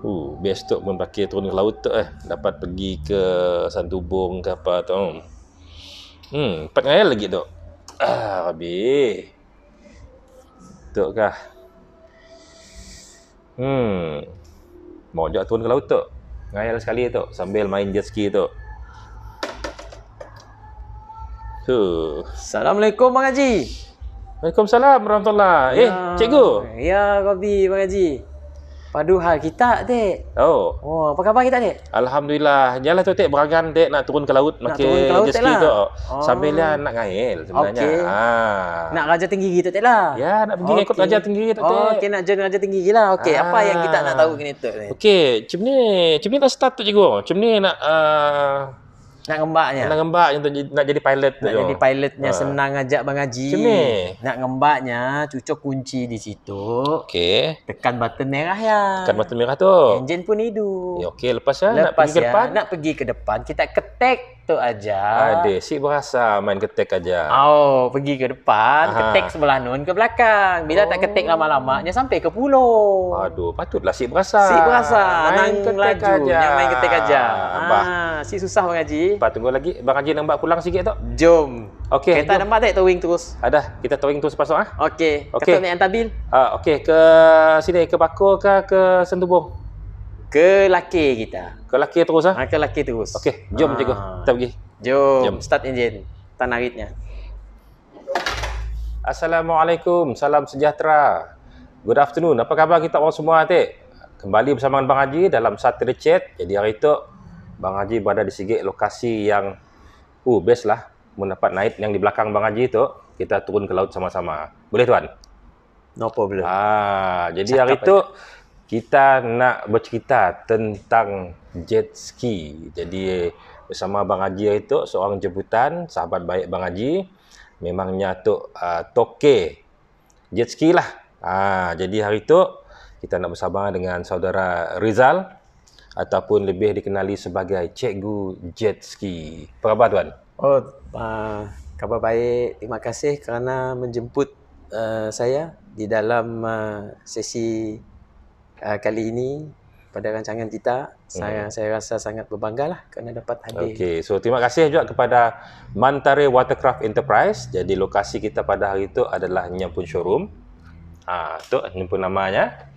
Uh, best tu pun pakai turun ke laut tu eh. Dapat pergi ke Santubong ke apa tu. Hmm, empat ngayal lagi tu. Ah, Rabi. Tu kah? Hmm. Mau jatuh turun ke laut tu. Ngayal sekali tu sambil main jet ski tu. Tu. Assalamualaikum Bang Haji. Waalaikumsalam warahmatullahi. Eh, ya. cikgu. Ya, Rabi Bang Haji. Padu hal kita, Dek. Oh. Oh, apa khabar kita, Dek? Alhamdulillah. Jalan tu, Dek, beragam, Dek, nak turun ke laut. Nak turun ke laut, Dek lah. Oh. Sambil dia nak ngail sebenarnya. Okey. Ha. Nak raja tinggi gitu, Dek lah. Ya, nak pergi okay. ikut raja tinggi gitu, oh, Dek. Oh, okey, nak join raja tinggi gila. Okey, apa yang kita nak ah. tahu kini, Dek? Okey, macam ni, macam ni dah start tu, cikgu. Macam ni nak, uh, nak ngembaknya. Nak ngembak untuk nak jadi pilot Nak jadi pilotnya ha. senang ajak Bang Haji. Cuma. Nak ngembaknya cucuk kunci di situ. Okey. Tekan button merah ya. Tekan button merah tu. Enjin pun hidup. Ya, okey lepas ya nak pergi ya, ke depan. Nak pergi ke depan kita ketek ketuk aja. Ada. Si berasa main ketik aja. Oh, pergi ke depan, Aha. ketik sebelah nun ke belakang. Bila oh. tak ketik lama-lama, dia sampai ke pulau. Aduh, patutlah si berasa. Si berasa. Main ketik laju. aja. Dia main ketik aja. Ah, si susah bang Haji. Ba, tunggu lagi. Bang Haji nampak pulang sikit tak? Jom. Okey. Kita jom. nampak tak towing terus? Ada. Kita towing terus pasal ah. Okey. Okay. Kata ni antabil. Ah, okey ke sini ke Pakor ke ke Sentubung? ke laki kita. Ke laki terus ah. Ha? Ke laki terus. Okey, jom cikgu. Ah. Kita pergi. Jom. jom. Start engine. Tanaritnya. Assalamualaikum, salam sejahtera. Good afternoon. Apa khabar kita orang semua Atik? Kembali bersama dengan Bang Haji dalam Saturday Chat. Jadi hari itu Bang Haji berada di sigit lokasi yang uh best lah mendapat naik yang di belakang Bang Haji tu. Kita turun ke laut sama-sama. Boleh tuan? No problem. Ah, jadi Cakap hari itu aja kita nak bercerita tentang jet ski. Jadi bersama Bang Haji itu seorang jemputan, sahabat baik Bang Haji. Memangnya tu uh, ah, toke jet ski lah. Uh, jadi hari itu kita nak bersama dengan saudara Rizal ataupun lebih dikenali sebagai Cikgu Jet Ski. Apa khabar tuan? Oh, uh, khabar baik. Terima kasih kerana menjemput uh, saya di dalam uh, sesi uh, kali ini pada rancangan kita saya hmm. saya rasa sangat berbangga lah kerana dapat hadir. Okey, so terima kasih juga kepada Mantare Watercraft Enterprise. Jadi lokasi kita pada hari itu adalah Nyampun Showroom. Ah, ha, tu Nyampun namanya.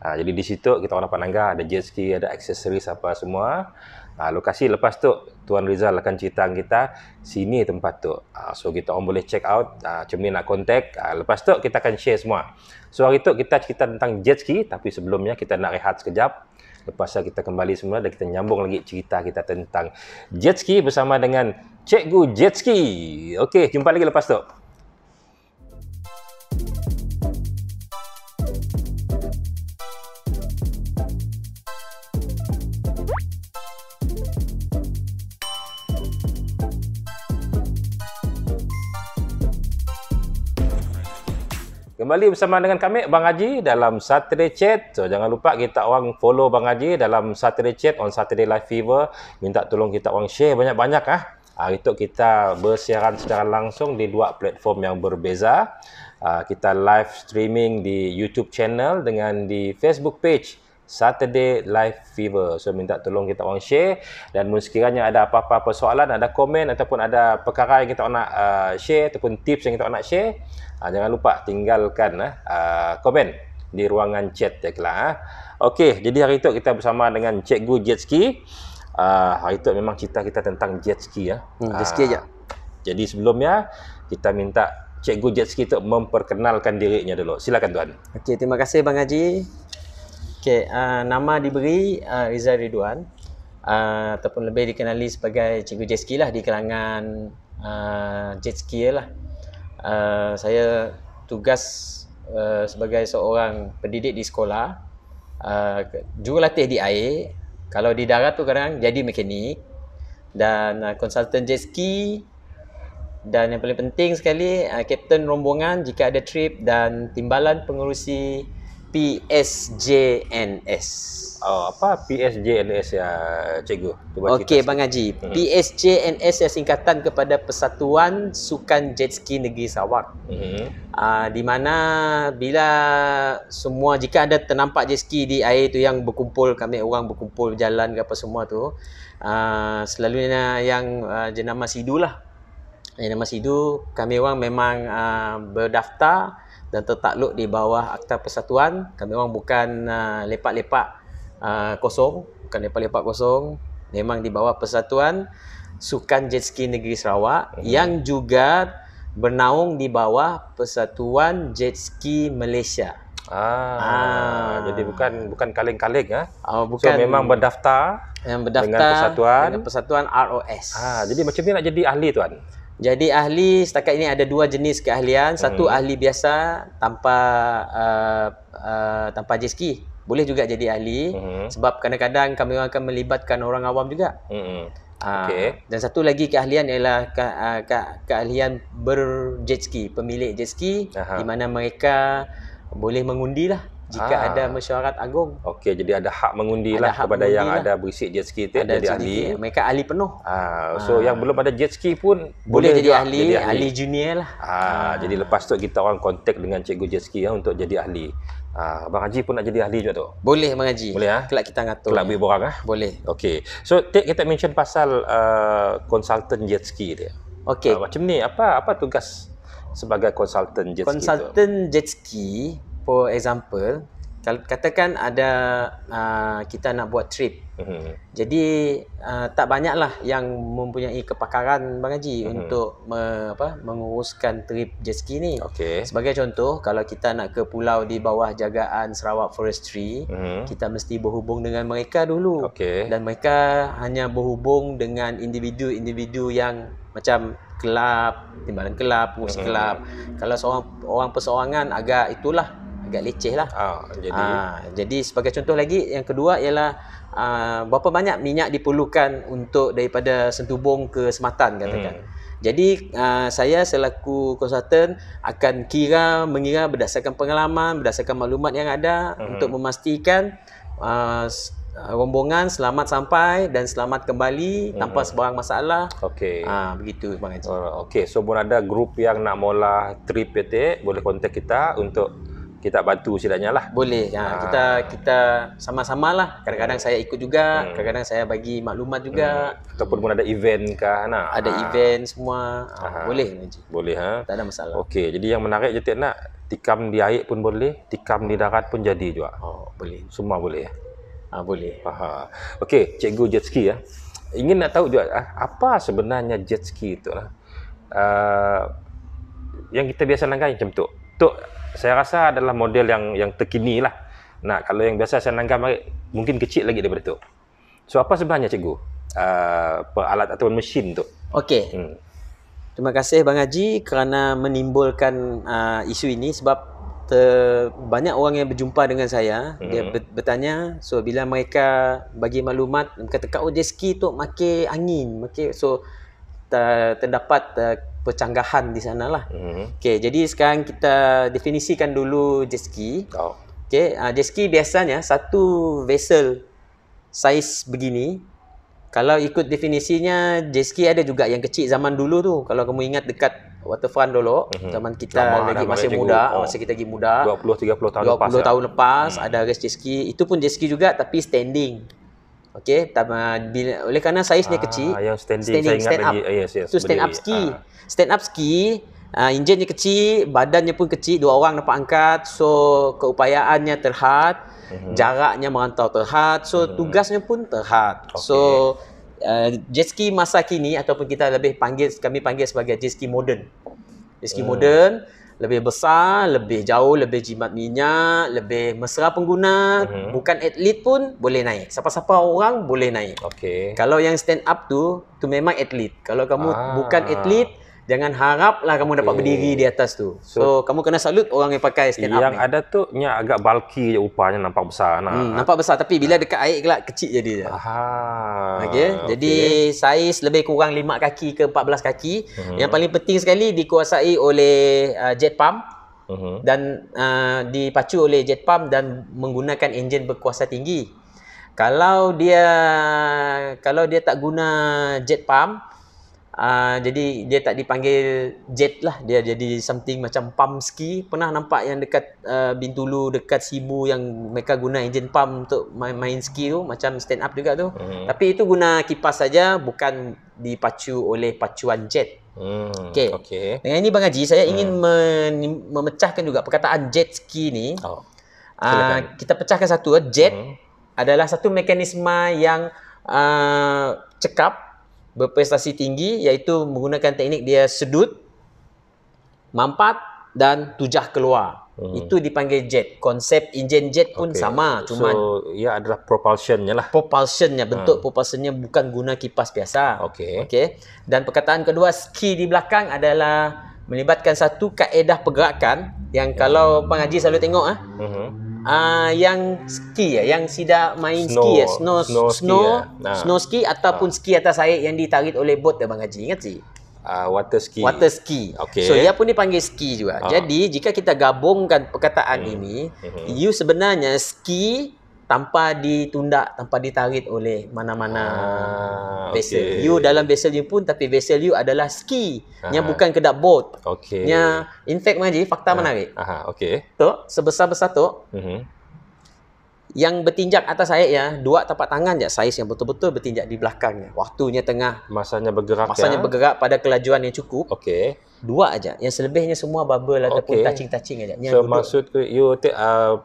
Ha, jadi di situ kita orang dapat langgar, ada jet ski, ada aksesoris apa semua. Ha, lokasi lepas tu Tuan Rizal akan cerita kita sini tempat tu. Ha, so kita orang boleh check out, ha, ah, cumi nak kontak. Ha, lepas tu kita akan share semua. So hari tu kita cerita tentang jet ski tapi sebelumnya kita nak rehat sekejap. Lepas tu kita kembali semula dan kita nyambung lagi cerita kita tentang jet ski bersama dengan Cikgu Jet Ski. Okey, jumpa lagi lepas tu. Kembali bersama dengan kami Bang Haji dalam Saturday Chat. So jangan lupa kita orang follow Bang Haji dalam Saturday Chat on Saturday Live Fever. Minta tolong kita orang share banyak-banyak ah. Ha, itu kita bersiaran secara langsung di dua platform yang berbeza. Ha, kita live streaming di YouTube channel dengan di Facebook page. Saturday Live Fever. So minta tolong kita orang share dan mungkin sekiranya ada apa-apa persoalan, ada komen ataupun ada perkara yang kita nak uh, share ataupun tips yang kita nak share, uh, jangan lupa tinggalkan eh, uh, komen di ruangan chat ya kelah. Eh. Uh. Okey, jadi hari itu kita bersama dengan Cikgu Jetski. Uh, hari itu memang cerita kita tentang jet ski ya. Uh. Hmm, Jetski aja. Uh, jadi sebelumnya kita minta Cikgu Jetski itu memperkenalkan dirinya dulu. Silakan tuan. Okey, terima kasih Bang Haji. Okay, uh, ah, nama diberi uh, Rizal Ridwan uh, ataupun lebih dikenali sebagai Cikgu Jetski lah di kalangan uh, Jetski ya lah. Uh, saya tugas uh, sebagai seorang pendidik di sekolah, uh, jurulatih di air, kalau di darat tu kadang jadi mekanik dan uh, konsultan jet ski dan yang paling penting sekali uh, kapten rombongan jika ada trip dan timbalan pengurusi PSJNS. Oh, apa PSJNS ya cikgu? Okey Bang Haji. Hmm. PSJNS ya singkatan kepada Persatuan Sukan Jetski Negeri Sarawak. Hmm. Uh, di mana bila semua jika ada ternampak jetski di air tu yang berkumpul kami orang berkumpul jalan ke apa semua tu uh, selalunya yang uh, jenama sidulah. lah yang masa itu kami orang memang uh, berdaftar dan tertakluk di bawah Akta Persatuan. Kami orang bukan ah, lepak-lepak uh, uh, kosong, bukan lepak-lepak kosong. Memang di bawah Persatuan Sukan Jetski Negeri Sarawak hmm. yang juga bernaung di bawah Persatuan Jetski Malaysia. Ah, ah, jadi bukan bukan kaleng-kaleng ah. Oh, bukan. So memang berdaftar yang berdaftar dengan persatuan dengan persatuan ROS. Ah, jadi macam ni nak jadi ahli tuan. Jadi ahli setakat ini ada dua jenis keahlian. Satu hmm. ahli biasa tanpa uh, uh, tanpa jeski boleh juga jadi ahli hmm. sebab kadang-kadang kami akan melibatkan orang awam juga. Hmm. Ah, okay. dan satu lagi keahlian ialah ke, uh, ke, keahlian berjetski, pemilik jetski di mana mereka boleh mengundilah jika ah. ada mesyuarat agung. Okey, jadi ada hak mengundi lah kepada mengundi yang lah. ada berisik jet ski itu jadi ahli. Mereka ahli penuh. Ah, ah. so ah. yang belum ada jet ski pun boleh, boleh jadi, ahli, jadi ahli, ahli junior lah. Ah, ah. jadi lepas tu kita orang kontak dengan cikgu jet ski ya, untuk jadi ahli. Ah, Abang Haji pun nak jadi ahli juga tu? Boleh Abang Haji. Boleh ah. Ha? Kelak kita ngatur. Kelak beri borang ah. Ha? Boleh. Okey. So tek kita mention pasal uh, consultant jet ski dia. Okey. Ah, macam ni apa apa tugas sebagai consultant jet ski? Consultant jet jet ski for example katakan ada uh, kita nak buat trip. Mm-hmm. Jadi uh, tak banyaklah yang mempunyai kepakaran bang Haji mm-hmm. untuk me, apa menguruskan trip jet ski ni. Okay. Sebagai contoh kalau kita nak ke pulau di bawah jagaan Sarawak Forestry, mm-hmm. kita mesti berhubung dengan mereka dulu. Okay. Dan mereka hanya berhubung dengan individu-individu yang macam kelab, timbalan kelab, pengurus mhm. kelab. Mm-hmm. Kalau seorang orang perseorangan agak itulah agak leceh lah. Ah, jadi, ah, jadi sebagai contoh lagi, yang kedua ialah ah, berapa banyak minyak diperlukan untuk daripada sentubung ke sematan katakan. Hmm. Jadi uh, saya selaku konsultan akan kira mengira berdasarkan pengalaman, berdasarkan maklumat yang ada mm-hmm. untuk memastikan uh, rombongan selamat sampai dan selamat kembali mm-hmm. tanpa sebarang masalah. Okey. Ah uh, begitu Bang Haji. Okey, so pun ada grup yang nak mula trip ya boleh kontak kita untuk kita bantu silanya lah. Boleh. Ha, ha. Kita kita sama-sama lah. Kadang-kadang saya ikut juga. Hmm. Kadang-kadang saya bagi maklumat juga. Hmm. Ataupun pun ada event ke nak. Ada ha. event semua. Ha. Ha. Boleh. Encik. Boleh. Ha? Tak ada masalah. Okey. Jadi yang menarik je Tik nak. Tikam di air pun boleh. Tikam di darat pun jadi juga. Oh, boleh. Semua boleh. Ha, boleh. Ha. Okey. Cikgu jet ski. Ya. Ingin nak tahu juga. Ah, apa sebenarnya jet ski itu? Lah? Uh, yang kita biasa langgan macam tu. Tok, saya rasa adalah model yang yang terkini lah. Nah, kalau yang biasa saya nanggam eh, mungkin kecil lagi daripada tu. So apa sebenarnya cikgu? Uh, ah, peralat ataupun mesin tu. Okey. Hmm. Terima kasih Bang Haji kerana menimbulkan uh, isu ini sebab banyak orang yang berjumpa dengan saya hmm. dia bertanya so bila mereka bagi maklumat mereka kata kau jet ski tu makin angin makin so ter- terdapat uh, percanggahan di sana lah. Mm-hmm. Okay, jadi sekarang kita definisikan dulu jet ski. Oh. Okay, uh, ah, jet ski biasanya satu vessel saiz begini. Kalau ikut definisinya, jet ski ada juga yang kecil zaman dulu tu. Kalau kamu ingat dekat waterfront dulu, mm-hmm. zaman kita Lama, lagi masih muda, oh. masih kita lagi muda. 20-30 tahun 20 lepas. 20 tahun lepas, ya. mhm. ada race jet ski. Itu pun jet ski juga tapi standing. Okey, tapi bila oleh kerana saiznya ah, kecil, yang standing, standing saya stand ingat up. lagi. Oh, yes, yes. Tu berdiri. stand up ski. Ah. Stand up ski, uh, enjinnya kecil, badannya pun kecil, dua orang dapat angkat. So keupayaannya terhad, mm-hmm. jaraknya merantau terhad. So mm-hmm. tugasnya pun terhad. Okay. So uh, jet ski masa kini ataupun kita lebih panggil kami panggil sebagai jet ski moden. Jet ski mm. moden lebih besar, lebih jauh, lebih jimat minyak, lebih mesra pengguna, mm-hmm. bukan atlet pun boleh naik. Siapa-siapa orang boleh naik. Okey. Kalau yang stand up tu tu memang atlet. Kalau kamu ah. bukan atlet, Jangan haraplah kamu dapat berdiri di atas tu. So, so, kamu kena salut orang yang pakai stand yang up Yang ada tu, nya agak bulky je rupanya. Nampak besar. Nah. Hmm, nampak besar. Tapi bila dekat air gelak kecil jadi je. Aha. Okay. Jadi, okay. saiz lebih kurang 5 kaki ke 14 kaki. Hmm. Yang paling penting sekali, dikuasai oleh uh, jet pump. Hmm. Dan uh, dipacu oleh jet pump dan menggunakan enjin berkuasa tinggi. Kalau dia kalau dia tak guna jet pump, Ah, jadi dia tak dipanggil jet lah dia jadi something macam pump ski pernah nampak yang dekat uh, Bintulu dekat Sibu yang mereka guna enjin pump untuk main, main ski tu macam stand up juga tu mm. tapi itu guna kipas saja bukan dipacu oleh pacuan jet Hmm, okay. okay. Dengan ini Bang Haji, saya ingin hmm. men- memecahkan juga perkataan jet ski ni. Oh. Uh, kita pecahkan satu. Eh. Jet hmm. adalah satu mekanisme yang uh, cekap berprestasi tinggi iaitu menggunakan teknik dia sedut, mampat dan tujah keluar. Hmm. Itu dipanggil jet. Konsep enjin jet pun okay. sama cuma so ia adalah propulsionnya lah. Propulsionnya bentuk hmm. propulsionnya bukan guna kipas biasa. Okey. Okey. Dan perkataan kedua ski di belakang adalah melibatkan satu kaedah pergerakan yang ya. kalau hmm. pengaji selalu tengok ah. Hmm uh, yang ski ya, yang sida main snow, ski ya, snow snow snow ski, ya. snow ski ataupun ha. ski atas air yang ditarik oleh bot ya bang Haji ingat sih. Ah, uh, water ski. Water ski. Okay. So ia pun dipanggil ski juga. Ha. Jadi jika kita gabungkan perkataan hmm. ini, hmm. you sebenarnya ski tanpa ditunda, tanpa ditarik oleh mana-mana ah, vessel. Okay. You dalam vessel you pun tapi vessel you adalah ski. Ah. Yang bukan kedap boat. Okay. Yang, in fact, Manji, fakta ah. menarik. Aha, okay. Tu, sebesar-besar tu, mm-hmm. yang bertinjak atas saya ya, dua tapak tangan je saiz yang betul-betul bertinjak di belakangnya. Waktunya tengah. Masanya bergerak. Masanya ya. bergerak pada kelajuan yang cukup. Okay. Dua aja. Yang selebihnya semua bubble ataupun okay. touching-touching aja. Yang so, duduk. maksud tu, you take uh,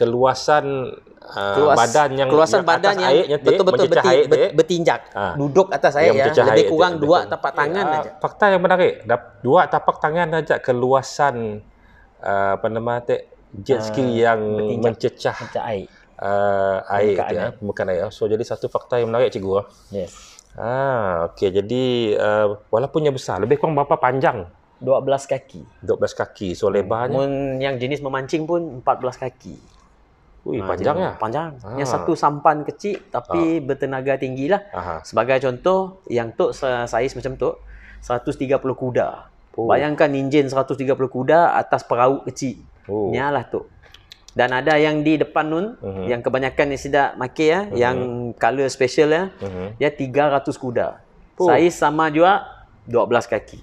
keluasan Ah, Keluas, badan yang keluasan badan yang air, betul betul beti, betinjak ha. Ah. duduk atas ya, air ya, ya. lebih kurang dua betul. tapak tangan ya, aja. fakta yang menarik dua tapak tangan aja keluasan uh, apa nama te, jet ski uh, yang betinjak, mencecah, mencecah air uh, air ya bukan eh. air so jadi satu fakta yang menarik cikgu yes ah okey jadi uh, walaupunnya besar lebih kurang berapa panjang 12 kaki 12 kaki so lebarnya hmm. yang jenis memancing pun 14 kaki Ui, ha, panjang jenis, ya? Panjang. Ha. Ya, yang ah. satu sampan kecil tapi ha. bertenaga tinggi lah. Aha. Sebagai contoh, yang tu saiz macam tu, 130 kuda. Oh. Bayangkan enjin 130 kuda atas perahu kecil. Oh. Nyalah tu. Dan ada yang di depan nun, uh-huh. yang kebanyakan ni sedap maki ya, uh-huh. yang color special ya, ya uh-huh. 300 kuda. Oh. Saiz sama juga 12 kaki.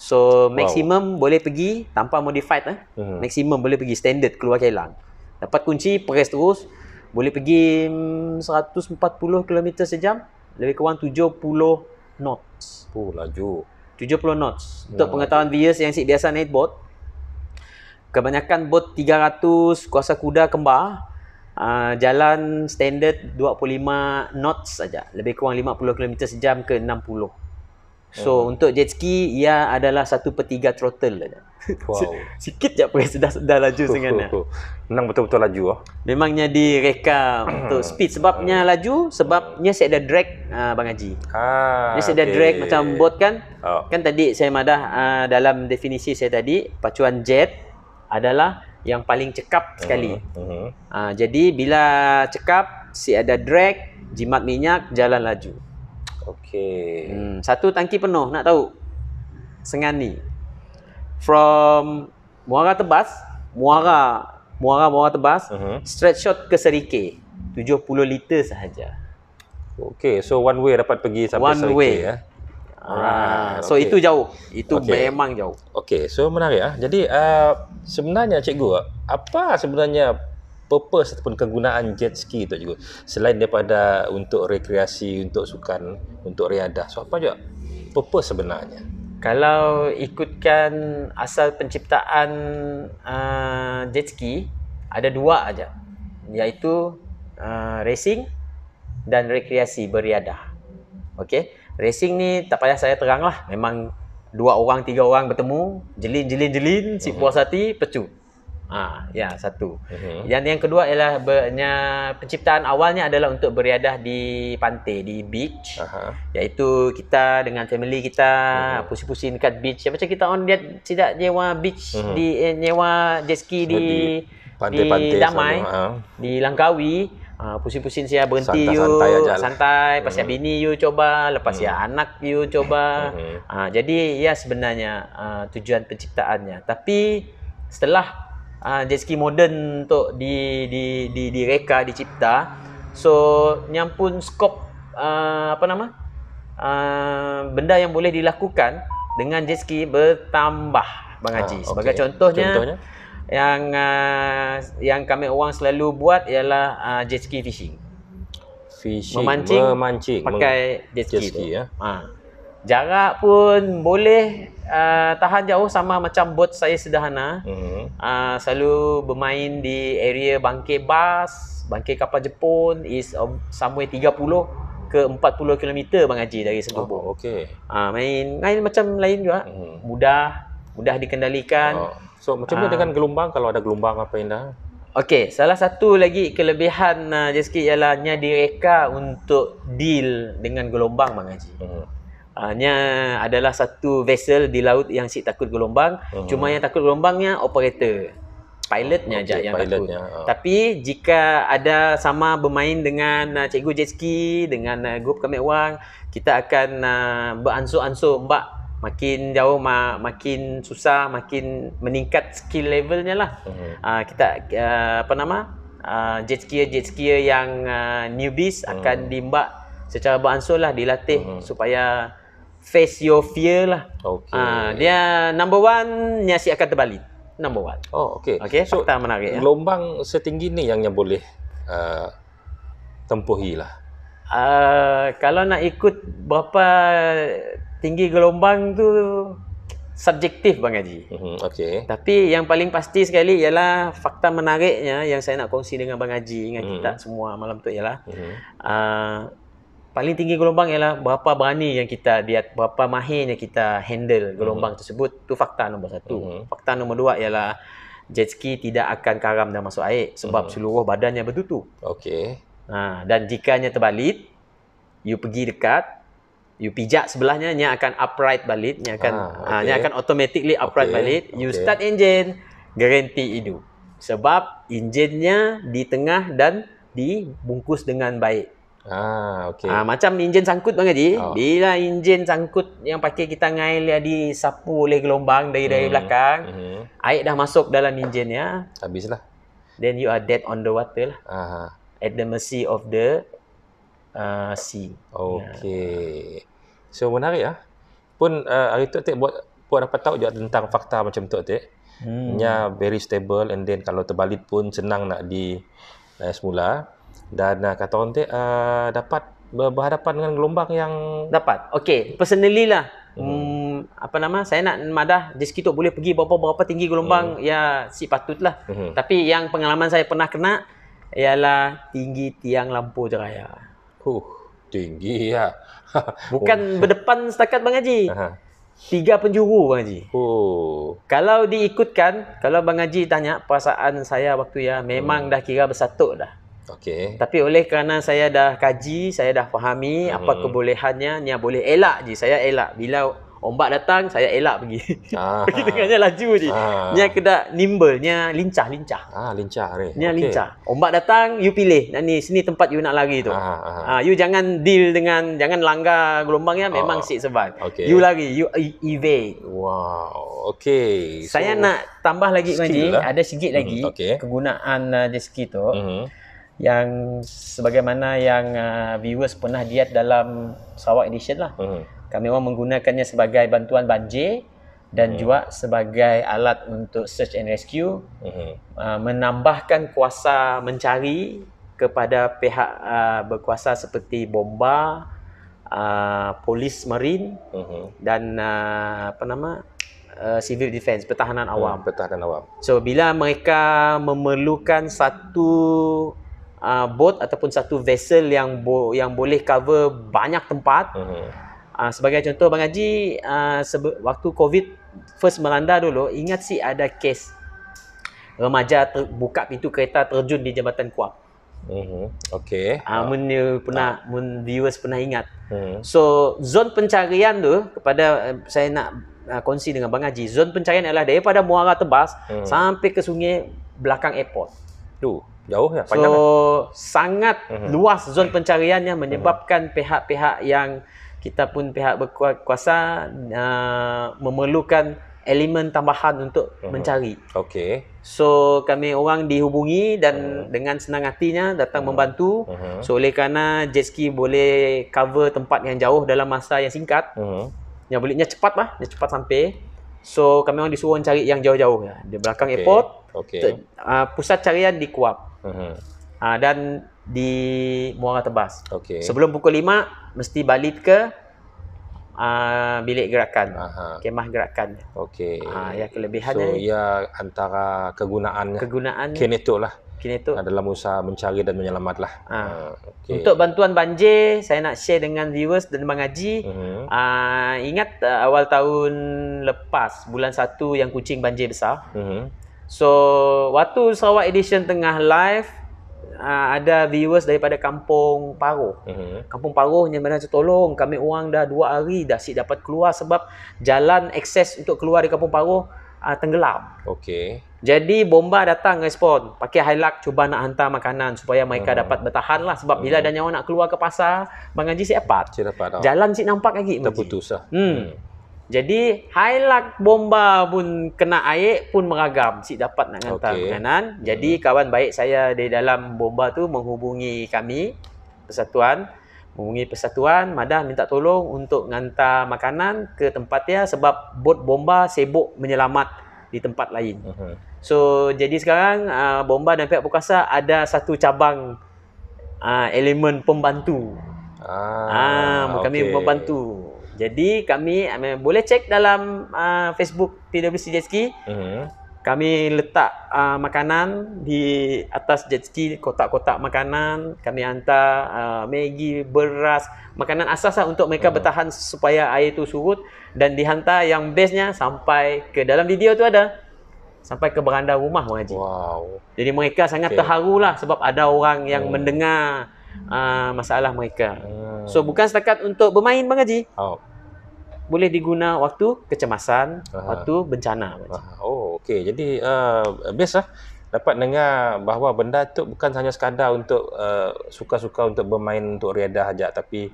So maksimum wow. boleh pergi tanpa modified eh. Uh-huh. Maximum boleh pergi standard keluar kelang. Dapat kunci, press terus. Boleh pergi 140 km sejam. Lebih kurang 70 knots. Oh, laju. 70 knots. Untuk pengetahuan laju. viewers yang si biasa naik bot. Kebanyakan bot 300 kuasa kuda kembar. Uh, jalan standard 25 knots saja lebih kurang 50 km sejam ke 60 so hmm. untuk jet ski ia adalah satu per 3 throttle saja. Wow. Sikit je apa sudah dah laju dengan dia. Menang betul-betul laju ah. Memangnya direka reka untuk speed sebabnya ah. laju sebabnya saya ada drag uh, bang Haji. Ah. Dia saya ada okay. drag macam bot kan? Oh. Kan tadi saya madah uh, dalam definisi saya tadi pacuan jet adalah yang paling cekap sekali. Mm-hmm. Uh, jadi bila cekap si ada drag jimat minyak jalan laju. Okey. Hmm, satu tangki penuh nak tahu? Sengani from Muara Tebas, Muara, Muara Muara Tebas, uh-huh. straight shot ke Serike. 70 liter sahaja. Okay, so one way dapat pergi sampai one way. ya. Ah, so okay. itu jauh. Itu okay. memang jauh. Okay, so menarik ah. Jadi uh, sebenarnya cikgu, ah, apa sebenarnya purpose ataupun kegunaan jet ski tu cikgu? Selain daripada untuk rekreasi, untuk sukan, untuk riadah. So apa juga purpose sebenarnya? kalau ikutkan asal penciptaan uh, jet ski ada dua aja iaitu uh, racing dan rekreasi beriadah okey racing ni tak payah saya lah, memang dua orang tiga orang bertemu jelin jelin jelin si puas mhm. hati pecut Ah, ya satu. Uh-huh. Yang yang kedua ialah bernya, penciptaan awalnya adalah untuk beriadah di pantai, di beach. Uh-huh. Iaitu kita dengan family kita uh-huh. Mhm. pusing-pusing dekat beach. Ya, macam kita on dia tidak nyewa beach uh-huh. di eh, nyewa jet ski di, di pantai-pantai di Damai, sama, uh. Ha. di Langkawi. Uh, ha, pusing-pusing saya berhenti lah. santai, you santai, santai pas mm. ya bini you coba lepas mm. ya anak you coba mm uh, jadi ya sebenarnya uh, tujuan penciptaannya tapi setelah Ah, jet ski moden untuk di di di direka di dicipta. So yang pun skop uh, apa nama? Uh, benda yang boleh dilakukan dengan jet ski bertambah Bang Haji. Ah, okay. Sebagai contohnya, contohnya? yang uh, yang kami orang selalu buat ialah uh, jet ski fishing. Fishing memancing, memancing pakai jet ski. Jet ski ya. Ha. Jarak pun boleh uh, tahan jauh sama macam bot saya sederhana. Mm-hmm. Uh, selalu bermain di area bangkai bas, bangkai kapal Jepun is um, somewhere 30 ke 40 km Bang Haji dari Sentul. Oh, okay. Uh, main, main macam lain juga. Mm-hmm. Mudah, mudah dikendalikan. Oh. So macam mana uh, dengan gelombang kalau ada gelombang apa indah? Okey, salah satu lagi kelebihan uh, jet ski ialah dia direka untuk deal dengan gelombang Bang Haji. Mm-hmm hanya uh, adalah satu vessel di laut yang si takut gelombang uh-huh. cuma yang takut gelombangnya operator pilotnya oh, aja yang pilotnya. takut uh. tapi jika ada sama bermain dengan uh, cikgu jet ski dengan uh, grup kami wang kita akan uh, beransur-ansur mbak makin jauh ma- makin susah makin meningkat skill levelnya lah uh-huh. uh, kita uh, apa nama uh, jet skier jet skier yang uh, newbies uh-huh. akan hmm. diimbak secara beransur lah dilatih uh-huh. supaya face your fear lah. Okay. Ha, ah, dia number one nyasi akan terbalik. Number one. Oh, okay. Okay, so, fakta menarik. Ya. Gelombang ya. setinggi ni yang yang boleh uh, tempuhi lah. Uh, kalau nak ikut berapa tinggi gelombang tu subjektif Bang Haji. Mm-hmm, okay. Tapi yang paling pasti sekali ialah fakta menariknya yang saya nak kongsi dengan Bang Haji dengan mm-hmm. kita mhm. semua malam tu ialah mm-hmm. uh, paling tinggi gelombang ialah berapa berani yang kita dia berapa mahirnya kita handle gelombang uh-huh. tersebut tu fakta nombor satu. Uh-huh. Fakta nombor dua ialah jet ski tidak akan karam dan masuk air sebab uh-huh. seluruh badannya bertutup. Okey. Ha dan jika jikanya terbalik you pergi dekat you pijak sebelahnya dia akan upright balik dia akan ah, ha, okay. ha, akan automatically upright okay. balik you okay. start engine garanti hidup sebab enjinnya di tengah dan dibungkus dengan baik Ah, okay. Ah, macam enjin sangkut bang Haji. Oh. Bila enjin sangkut yang pakai kita ngail di disapu oleh gelombang dari dari hmm, belakang, hmm. air dah masuk dalam enjin ya. Habislah. Then you are dead on the water lah. Aha. At the mercy of the uh, sea. Okay. Yeah. So menarik ah. Pun uh, hari tu tak buat buat dapat tahu juga tentang fakta macam tu tak. Hmm. Nya very stable and then kalau terbalik pun senang nak di uh, semula dan uh, kata orang tu uh, dapat berhadapan dengan gelombang yang dapat okey personally lah hmm. Hmm, apa nama saya nak madah di boleh pergi berapa berapa tinggi gelombang hmm. ya si patut lah hmm. tapi yang pengalaman saya pernah kena ialah tinggi tiang lampu jeraya huh tinggi ya bukan oh. berdepan setakat bang haji uh tiga penjuru bang Haji. Oh. Kalau diikutkan, kalau bang Haji tanya perasaan saya waktu ya memang hmm. dah kira bersatu dah. Okey. Tapi oleh kerana saya dah kaji, saya dah fahami hmm. apa kebolehannya, ni boleh elak je. Saya elak. Bila ombak datang, saya elak pergi. pergi ah. tengahnya laju je. Ah. Ni kena nimble, ni lincah-lincah. Ah, lincah re. Ni okay. lincah. Ombak datang, you pilih. Dan ni sini tempat you nak lari tu. Ah, ah. ah you jangan deal dengan jangan langgar gelombangnya memang oh. sick sebab. Okay. You lari, you e-, evade. Wow. Okey. Saya nak tambah lagi kaji. lah. ada sikit lagi mm-hmm. okay. kegunaan uh, deski tu. Mm-hmm yang sebagaimana yang uh, viewers pernah lihat dalam Sarawak edition lah. Hmm. Kami memang menggunakannya sebagai bantuan banjir dan hmm. juga sebagai alat untuk search and rescue. Hmm. Uh, menambahkan kuasa mencari kepada pihak uh, berkuasa seperti bomba, uh, polis marin hmm. dan uh, apa nama? Uh, civil defense pertahanan mhm, awam hmm, pertahanan awam so bila mereka memerlukan satu uh, boat ataupun satu vessel yang bo- yang boleh cover banyak tempat. Uh-huh. Uh, sebagai contoh Bang Haji uh, waktu COVID first melanda dulu ingat sih ada kes remaja ter- buka pintu kereta terjun di jambatan Kuap. Mm-hmm. Okay. Uh, mun uh, pernah, mun viewers pernah ingat. Mm-hmm. So zon pencarian tu kepada uh, saya nak uh, kongsi dengan Bang Haji. Zon pencarian adalah daripada Muara Tebas mm-hmm. sampai ke sungai belakang airport. Tu. Jauh ya, panjang. So lah. sangat uh-huh. luas zon mhm. pencariannya mhm. menyebabkan uh-huh. pihak-pihak yang kita pun pihak berkuasa uh, memerlukan elemen tambahan untuk uh-huh. mencari. Okey. So kami orang dihubungi dan uh-huh. dengan senang hatinya datang uh-huh. membantu. Uh-huh. So oleh kerana jet ski boleh cover tempat yang jauh dalam masa yang singkat. Uh-huh. Yang boleh cepat lah, dia cepat sampai. So kami orang disuruh cari yang jauh-jauh ya. Di belakang okay. airport. Okay. Ter, uh, ah, pusat carian di Kuab. Uh-huh. Mhm. Ah, uh, dan di Muara Tebas. Okay. Sebelum pukul 5 mesti balik ke uh, bilik gerakan. Aha. Kemah gerakan. Okay. Uh, ya kelebihan so, ya antara kegunaan kegunaan lah kini tu ah, dalam usaha mencari dan menyelamatlah. Ha. Ah. Ah, okay. Untuk bantuan banjir, saya nak share dengan viewers dan mengaji. Uh-huh. Mhm. Uh, ingat uh, awal tahun lepas bulan satu yang kucing banjir besar. Uh-huh. So, waktu Sarawak edition tengah live Uh, ada viewers daripada kampung Paro. Mm-hmm. Kampung Paro hanya mereka tolong kami uang dah dua hari dah sik dapat keluar sebab jalan akses untuk keluar dari kampung Paro uh, tenggelam. Okey. Jadi bomba datang respon pakai Hilux cuba nak hantar makanan supaya mereka hmm. dapat bertahan lah sebab hmm. bila ada nyawa nak keluar ke pasar Bang Haji si dapat. Ah. Jalan si nampak lagi. Terputus lah. Hmm. hmm. Jadi Hilux bomba pun kena air pun meragam si dapat nak hantar okay. makanan. Jadi hmm. kawan baik saya di dalam bomba tu menghubungi kami persatuan hubungi persatuan madah minta tolong untuk ngantar makanan ke tempat dia sebab bot bomba sibuk menyelamat di tempat lain. Uh-huh. So jadi sekarang uh, bomba dan pihak perkasa ada satu cabang uh, elemen pembantu. Ah, ah okay. kami membantu. Jadi kami ah, boleh cek dalam uh, Facebook PWC Jetski. Uh-huh. Mhm kami letak uh, makanan di atas jet ski kotak-kotak makanan kami hantar uh, maggi beras makanan asas lah untuk mereka hmm. bertahan supaya air itu surut dan dihantar yang bestnya sampai ke dalam video tu ada sampai ke beranda rumah Haji. Wow. Jadi mereka sangat okay. terharulah sebab ada orang yang hmm. mendengar uh, masalah mereka. Hmm. So bukan setakat untuk bermain Bang Haji. Oh boleh diguna waktu kecemasan, Aha. waktu bencana. Aha. Oh, okey. Jadi uh, best lah. Dapat dengar bahawa benda tu bukan hanya sekadar untuk uh, suka-suka untuk bermain untuk riadah saja tapi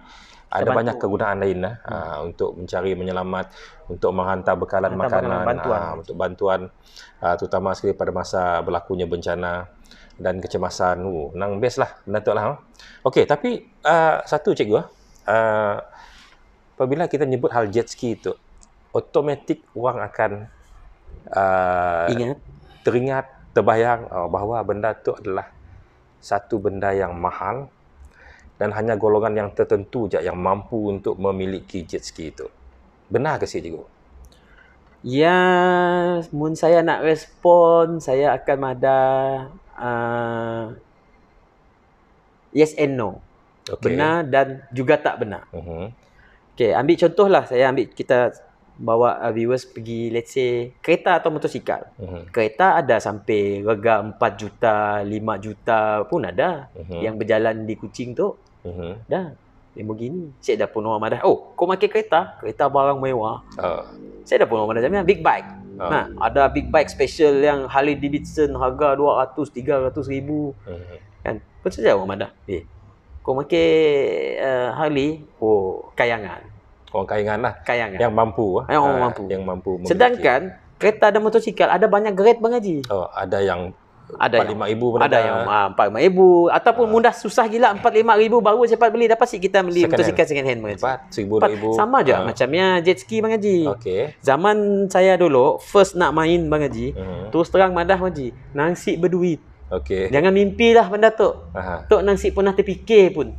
ada Terbantu. banyak kegunaan lain lah hmm. uh, untuk mencari menyelamat, untuk menghantar bekalan menghantar makanan, bantuan. Uh, untuk bantuan uh, terutama sekali pada masa berlakunya bencana dan kecemasan. Uh, nang best lah benda tu lah. Okey, tapi uh, satu cikgu ah. Uh, apabila kita nyebut hal jet ski itu, otomatik orang akan uh, ingat, teringat, terbayang uh, bahawa benda itu adalah satu benda yang mahal dan hanya golongan yang tertentu saja yang mampu untuk memiliki jet ski itu. Benar ke sih, Cikgu? Ya, mun saya nak respon, saya akan ada uh, yes and no. Okay. Benar dan juga tak benar. Uh-huh. Okay, ambil contoh lah. Saya ambil kita bawa uh, viewers pergi let's say kereta atau motosikal. Uh-huh. Kereta ada sampai rega 4 juta, 5 juta pun ada. Uh-huh. Yang berjalan di kucing tu. Uh-huh. Dah. Lamborghini. Cik dah pun orang Oh, kau makan kereta? Kereta barang mewah. Uh. Saya dah pun orang madah. Jamin, big bike. Uh. Ha, ada big bike special yang Harley Davidson harga 200, 300 ribu. Uh-huh. Kan? Pun saja orang madah. Eh, kau makan uh, Harley, oh, kayangan. Orang oh, kayangan lah. Kayangan. Yang mampu. Ah. Yang uh, mampu. Yang mampu memiliki. Sedangkan, kereta dan motosikal ada banyak grade bang Haji. Oh, ada yang ada 45 yang, ribu pun ada. Ada yang ha, ah, 45 ribu. Ataupun uh, mudah susah gila 45 ribu baru cepat beli. Dapat sih kita beli motosikal hand. second hand. Bang Haji. ribu. Sama je uh. macamnya jet ski bang Haji. Okay. Zaman saya dulu, first nak main bang Haji, uh-huh. terus terang madah bang Haji. Nangsi berduit. Okey. Jangan mimpilah benda tok. Aha. Tok nang sik pernah terfikir pun.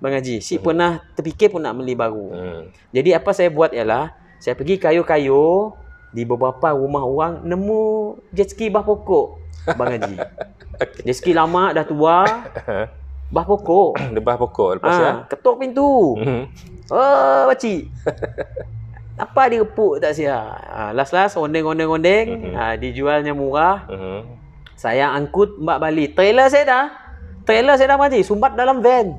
Bang Haji, sik hmm. pernah terfikir pun nak beli baru. Hmm. Jadi apa saya buat ialah saya pergi kayu-kayu di beberapa rumah orang nemu jet ski bah pokok. Bang Haji. okay. Jet ski lama dah tua. Bah pokok. Bah pokok lepas ha, ya. Ketuk pintu. Hmm. Oh, pakcik. Apa dia repuk tak sia. Ha, ah, last-last, ondeng-ondeng-ondeng. Mm-hmm. Ha, dijualnya murah. Mm-hmm. Saya angkut Mbak Bali. Trailer saya dah. Trailer saya dah mati. Sumbat dalam van.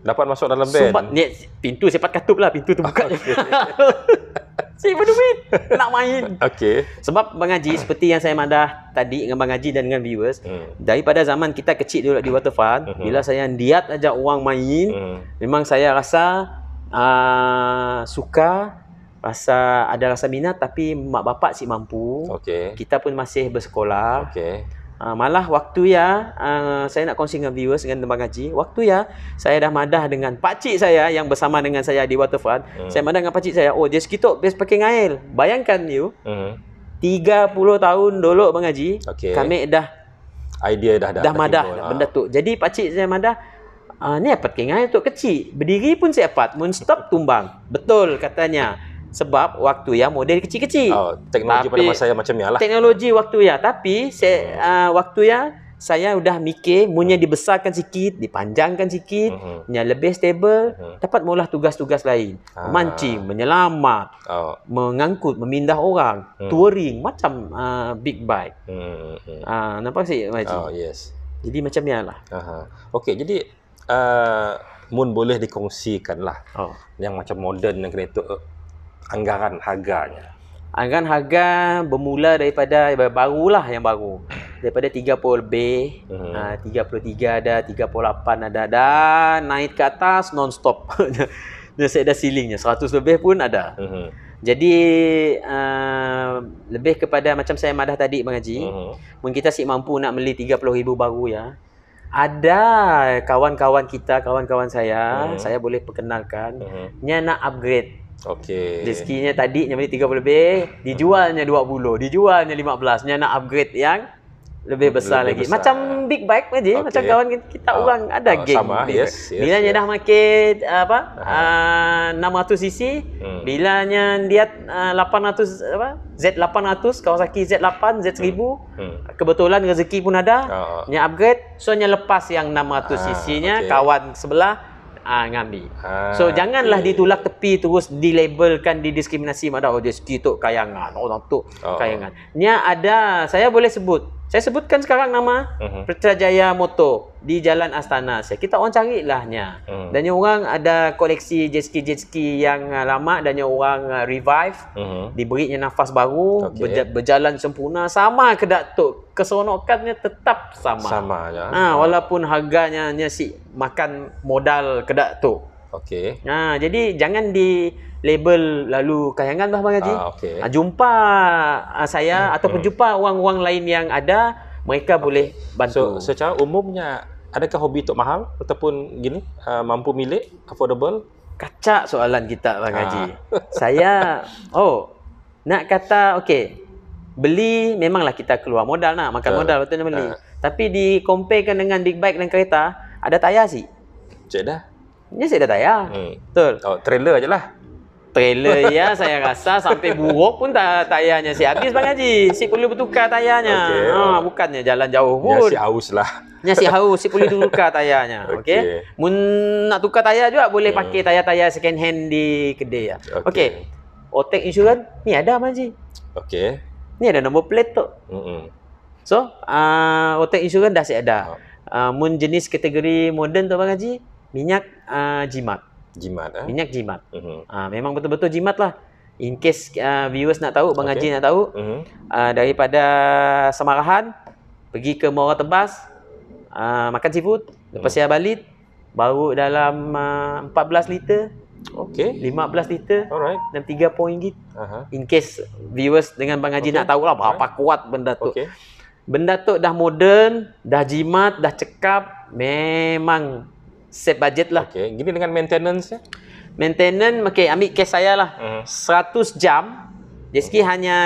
Dapat masuk dalam van? Sumbat. Ni, pintu sempat katup lah. Pintu tu buka. Saya pun duit. Nak main. Okay. Sebab Bang Haji, seperti yang saya mandah tadi dengan Bang Haji dan dengan viewers. Hmm. Daripada zaman kita kecil dulu di waterfront. Hmm. Bila saya niat ajak orang main. Hmm. Memang saya rasa uh, suka rasa ada rasa minat tapi mak bapak si mampu. Okey. Kita pun masih bersekolah. Okey. Uh, malah waktu ya uh, saya nak kongsi dengan viewers dengan tembang haji waktu ya saya dah madah dengan pak cik saya yang bersama dengan saya di waterfront hmm. saya madah dengan pak cik saya oh dia sekitu best pakai ngail bayangkan you hmm. 30 tahun dulu mengaji okay. kami dah idea dah dah, dah madah pun, ah. benda tu jadi pak cik saya madah uh, ni apa pakai ngail tu kecil berdiri pun siapa pun stop tumbang betul katanya sebab waktu ya model kecil-kecil. Oh, teknologi tapi, pada masa ya macam lah. Teknologi waktu ya, tapi se uh, waktu ya saya sudah mikir munya hmm. dibesarkan sikit, dipanjangkan sikit, hmm, hmm. punya hmm. lebih stable, hmm. dapat mula tugas-tugas lain. Ah. Mancing, menyelamat, oh. mengangkut, memindah orang, hmm. touring macam uh, big bike. Hmm. Uh, nampak sih macam. Oh, yes. Jadi macam ya lah. Okey, jadi uh, Mun boleh dikongsikan lah oh. yang macam moden yang kereta anggaran harganya? Anggaran harga bermula daripada lah yang baru. Daripada 30B, uh-huh. 33 ada, 38 ada dan naik ke atas non-stop. Dia ada ceilingnya, 100 lebih pun ada. uh Jadi uh, lebih kepada macam saya madah tadi Bang uh-huh. mungkin kita sih mampu nak beli tiga puluh ribu baru ya. Ada kawan-kawan kita, kawan-kawan saya, uh-huh. saya boleh perkenalkan, uh-huh. nya nak upgrade Okey. Rezekinya tadi yang beli 30 lebih, dijualnya 20, dijualnya 15, ni nak upgrade yang lebih besar lebih lagi. Besar. Macam big bike aja, okay. macam kawan kita uh, orang ada uh, ah, geng. Sama, yes, yes. Bilanya yes. dah market apa? Uh-huh. Uh, 600 cc, hmm. bilanya dia uh, ah, 800 apa? Z800, Kawasaki Z8, Z1000. Hmm. Hmm. Kebetulan rezeki pun ada, uh. nya upgrade, so nya lepas yang 600 uh, cc-nya okay. kawan sebelah uh, ah, ngambil. Ha, ah, so janganlah okay. ditulak tepi terus dilabelkan didiskriminasi mak dak oh, dia sikit tok kayangan orang oh, tok oh. kayangan. Nya ada saya boleh sebut saya sebutkan sekarang nama uh mhm. -huh. Petrajaya Motor di Jalan Astana. Kita orang carilahnya. Uh mhm. -huh. Dan orang ada koleksi jetski-jetski yang uh, lama dan orang uh, revive. Uh mhm. -huh. Diberinya nafas baru. Okay. Berja berjalan sempurna. Sama ke Datuk? Keseronokannya tetap sama. Sama. Ya. Ha, walaupun harganya si makan modal ke Datuk. Okay. Ha, jadi jangan di label lalu kayangan bah bang Haji. Ah, okay. ah, jumpa ah, saya hmm. ataupun hmm. jumpa wang-wang lain yang ada, mereka okay. Ah, boleh bantu. So, secara umumnya adakah hobi tok mahal ataupun gini uh, mampu milik affordable? Kacak soalan kita bang ah. Haji. Saya oh nak kata okey. Beli memanglah kita keluar modal nak, makan so, modal betul nak beli. Uh, Tapi di comparekan dengan big bike dan kereta, ada tayar sih. Cek dah. Ini saya dah tayar. Hmm. Betul. Oh, trailer ajalah trailer ya saya rasa sampai buruk pun tak tayarnya si habis bang Haji si perlu bertukar tayarnya okay. ha, bukannya jalan jauh pun ya si haus lah Nya si haus si perlu tukar tayarnya okey okay. mun nak tukar tayar juga boleh hmm. pakai tayar-tayar second hand di kedai ya okey okay. Otek insurans ni ada bang Haji okey ni ada nombor plate tu hmm so uh, Otek insurans dah si ada uh, mun jenis kategori moden tu bang Haji minyak uh, jimat Jimat. Eh? Minyak jimat. Uh-huh. Uh, memang betul-betul jimat lah. In case uh, viewers nak tahu, Bang okay. Haji nak tahu, uh-huh. uh, daripada Semarahan, pergi ke Mora Tebas, uh, makan seafood, lepas uh-huh. Mm. siap balik, baru dalam uh, 14 liter, okay, 15 liter. Alright. Dan 3 poin git. Uh-huh. In case viewers dengan Bang Haji okay. nak tahu lah berapa right. kuat benda tu. Okey. Benda tu dah moden, dah jimat, dah cekap, memang set budget lah. Okey, gini dengan maintenance Maintenance, okey, ambil kes saya lah. Mhm. Uh-huh. 100 jam, jadi okay. Mhm. hanya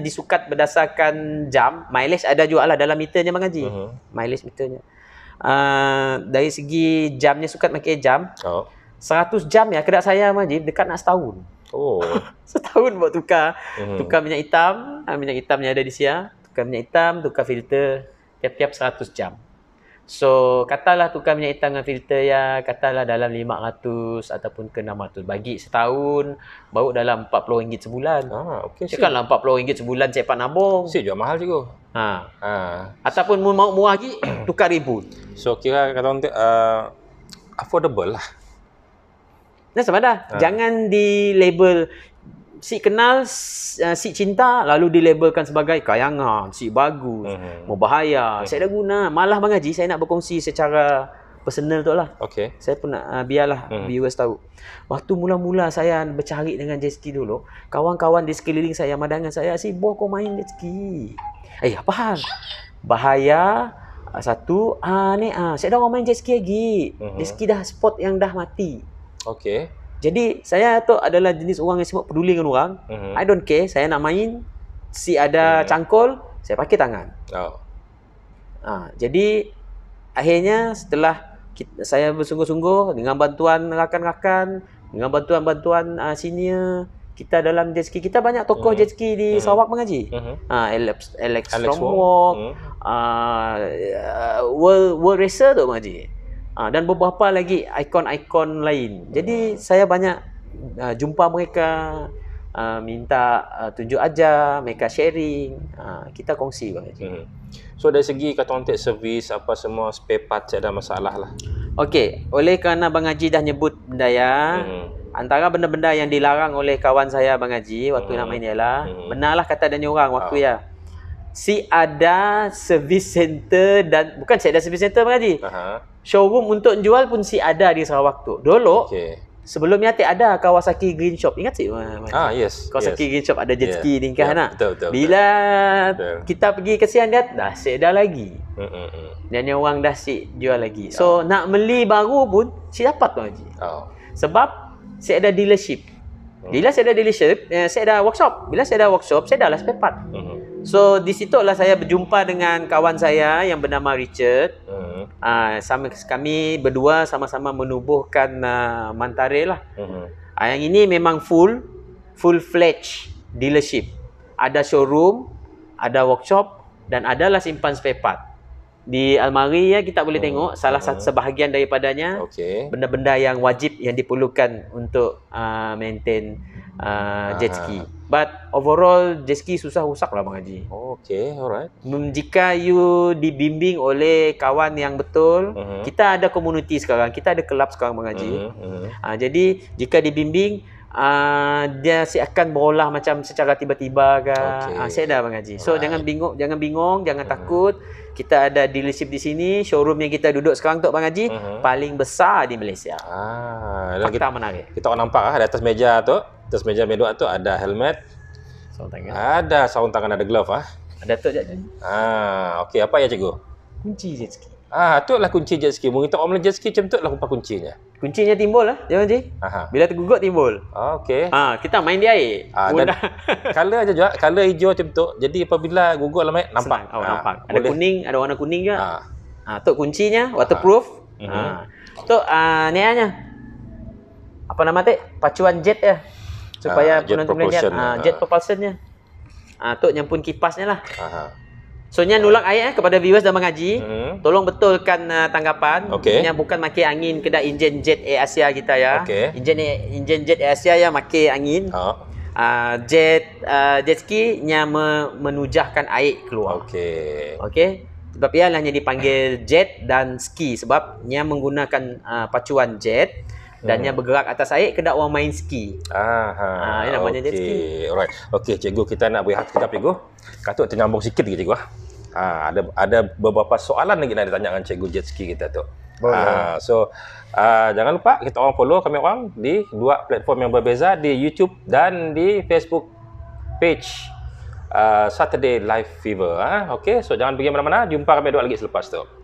disukat berdasarkan jam, mileage ada juga lah dalam meternya Bang Haji. Uh-huh. Mileage meternya. Uh, dari segi jamnya sukat pakai jam. Oh. 100 jam ya, kedak saya Bang Haji, dekat nak setahun. Oh. setahun buat tukar. Uh-huh. Tukar minyak hitam, ah, minyak hitamnya ada di sia. Tukar minyak hitam, tukar filter, tiap-tiap 100 jam. So, katalah tukar minyak hitam dengan filter ya, katalah dalam RM500 ataupun ke RM600. Bagi setahun, baru dalam RM40 sebulan. Ah, okey. Cakaplah RM40 sebulan cek Pak Nabong. Sip, jual mahal juga. Ha. Ha. Ataupun mau mahu murah lagi, tukar RM1,000. So, kira kata orang uh, affordable lah. Nah, sebab dah. Ha. Jangan di label si kenal uh, si cinta lalu dilabelkan sebagai kayangan, si bagus, mm-hmm. membahaya. Mm-hmm. Saya dah guna. Malah Bang Haji, saya nak berkongsi secara personal tu lah. Okay. Saya pun nak uh, biarlah mm-hmm. viewers tahu. Waktu mula-mula saya bercari dengan jet ski dulu, kawan-kawan di sekeliling saya, madangan saya, si boh kau main jet ski. Eh, apa hal? Bahaya, eh, satu, ah, ni, ah, saya dah orang main jet ski lagi. Mm-hmm. Jet ski dah spot yang dah mati. Okay. Jadi saya tu adalah jenis orang yang sibuk peduli dengan orang. Mm-hmm. I don't care, saya nak main si ada mm-hmm. cangkul, saya pakai tangan. Oh. Ha, jadi akhirnya setelah kita, saya bersungguh-sungguh dengan bantuan rakan-rakan, dengan bantuan-bantuan uh, senior kita dalam jet ski kita banyak tokoh mm-hmm. jet ski di mm-hmm. Sarawak mengaji. Mm-hmm. Uh, Alex Alex, Alex Romwalk, mm-hmm. uh, ah, ah, World World Racer tu mengaji. Uh, dan beberapa lagi ikon-ikon lain. Jadi hmm. saya banyak uh, jumpa mereka uh, minta uh, tunjuk aja, mereka sharing, uh, kita kongsi bang. Hmm. So dari segi kata orang take service apa semua spare parts ada masalah lah. Okey, oleh kerana Bang Haji dah nyebut benda ya, hmm. antara benda-benda yang dilarang oleh kawan saya Bang Haji waktu hmm. nama ini ialah, hmm. benarlah kata dia orang waktu ah. ya. Si ada service center dan bukan si ada service center Bang Haji. Uh-huh showroom untuk jual pun si ada di Sarawak tu. Dulu, okay. sebelumnya tak ada Kawasaki Green Shop. Ingat sih? Ah, yes. Kawasaki yes. Green Shop ada jetski ski kan, yeah. ni Yeah. Nah? Betul, betul, Bila betul. kita pergi ke Sian Dat, dah si ada lagi. Mm -mm. Dan yang orang dah si jual lagi. Yeah. So, ah. nak beli baru pun, si dapat tu lagi. Oh. Sebab, si ada dealership. Hmm. Bila saya ada dealership, eh, saya ada workshop. Bila saya ada workshop, saya dah lah spare Mm -hmm. So, di situ lah saya berjumpa dengan kawan saya yang bernama Richard. Mm uh, sama kami berdua sama-sama menubuhkan uh, Mantare lah. Uh-huh. Uh, yang ini memang full full fledged dealership. Ada showroom, ada workshop dan adalah simpan spare part di almari ya kita boleh hmm. tengok salah satu hmm. sebahagian daripadanya okay. benda-benda yang wajib yang diperlukan untuk uh, maintain uh, jet ski. But overall jet ski susah rusak lah bang Haji. Okay, alright. Hmm, jika you dibimbing oleh kawan yang betul, mm-hmm. kita ada community sekarang, kita ada kelab sekarang bang Haji. Mm-hmm. Uh, jadi jika dibimbing Ah, dia si akan berolah macam secara tiba-tiba ke okay. uh, ah, saya dah bang haji so Alright. jangan bingung jangan bingung jangan uh-huh. takut kita ada dealership di sini showroom yang kita duduk sekarang tu bang haji uh-huh. paling besar di Malaysia ah kita menarik kita akan nampak ah di atas meja tu atas meja meja tu ada helmet sarung tangan ada sarung tangan ada glove ah ada tu jadi ah okey apa ya cikgu kunci je sikit Ah, ha, lah kunci jet ski. Mungkin tak orang jet ski macam tu lah rupa kuncinya. Kuncinya timbul lah, ya Haji. Bila tergugut timbul. Ah, okey. Ah, ha, kita main di air. Ah, ha, color aja juga, color hijau macam tu. Jadi apabila gugut lama nampak. Senang. Oh, ha, nampak. Ada boleh. kuning, ada warna kuning juga. Ah. Ha. ha, tu kuncinya waterproof. Ah. Ha. Mhm. Tu ah ni Apa nama tu? Pacuan jet ya. Supaya ha, jet penonton boleh lihat ha, jet propulsionnya. Ah, tu nyampun kipasnya lah. Aha. So, Nyan nulak ayat eh, kepada viewers dan mengaji. Hmm. Tolong betulkan uh, tanggapan. Okay. Nyan bukan makai angin kedai enjin jet Air Asia kita ya. Okay. Enjin, jet Air Asia yang makai angin. Ha. Uh, jet, uh, jet ski yang me- menujahkan air keluar. Okay. Okay. Sebab ialah yang dipanggil jet dan ski. Sebab Nyan menggunakan uh, pacuan Jet dan hmm. yang bergerak atas air kena orang main ski. Aha. Ha, ini namanya okay. jet ski. Alright. Okey, cikgu kita nak berehat sekejap cikgu. Katuk tersambung sikit lagi cikgu ah. Ha, ada ada beberapa soalan lagi nak ditanyakan cikgu jet ski kita tu. Ha, so uh, jangan lupa kita orang follow kami orang di dua platform yang berbeza di YouTube dan di Facebook page uh, Saturday Live Fever. Ha? Okey, so jangan pergi mana-mana. Jumpa kami dua lagi selepas tu.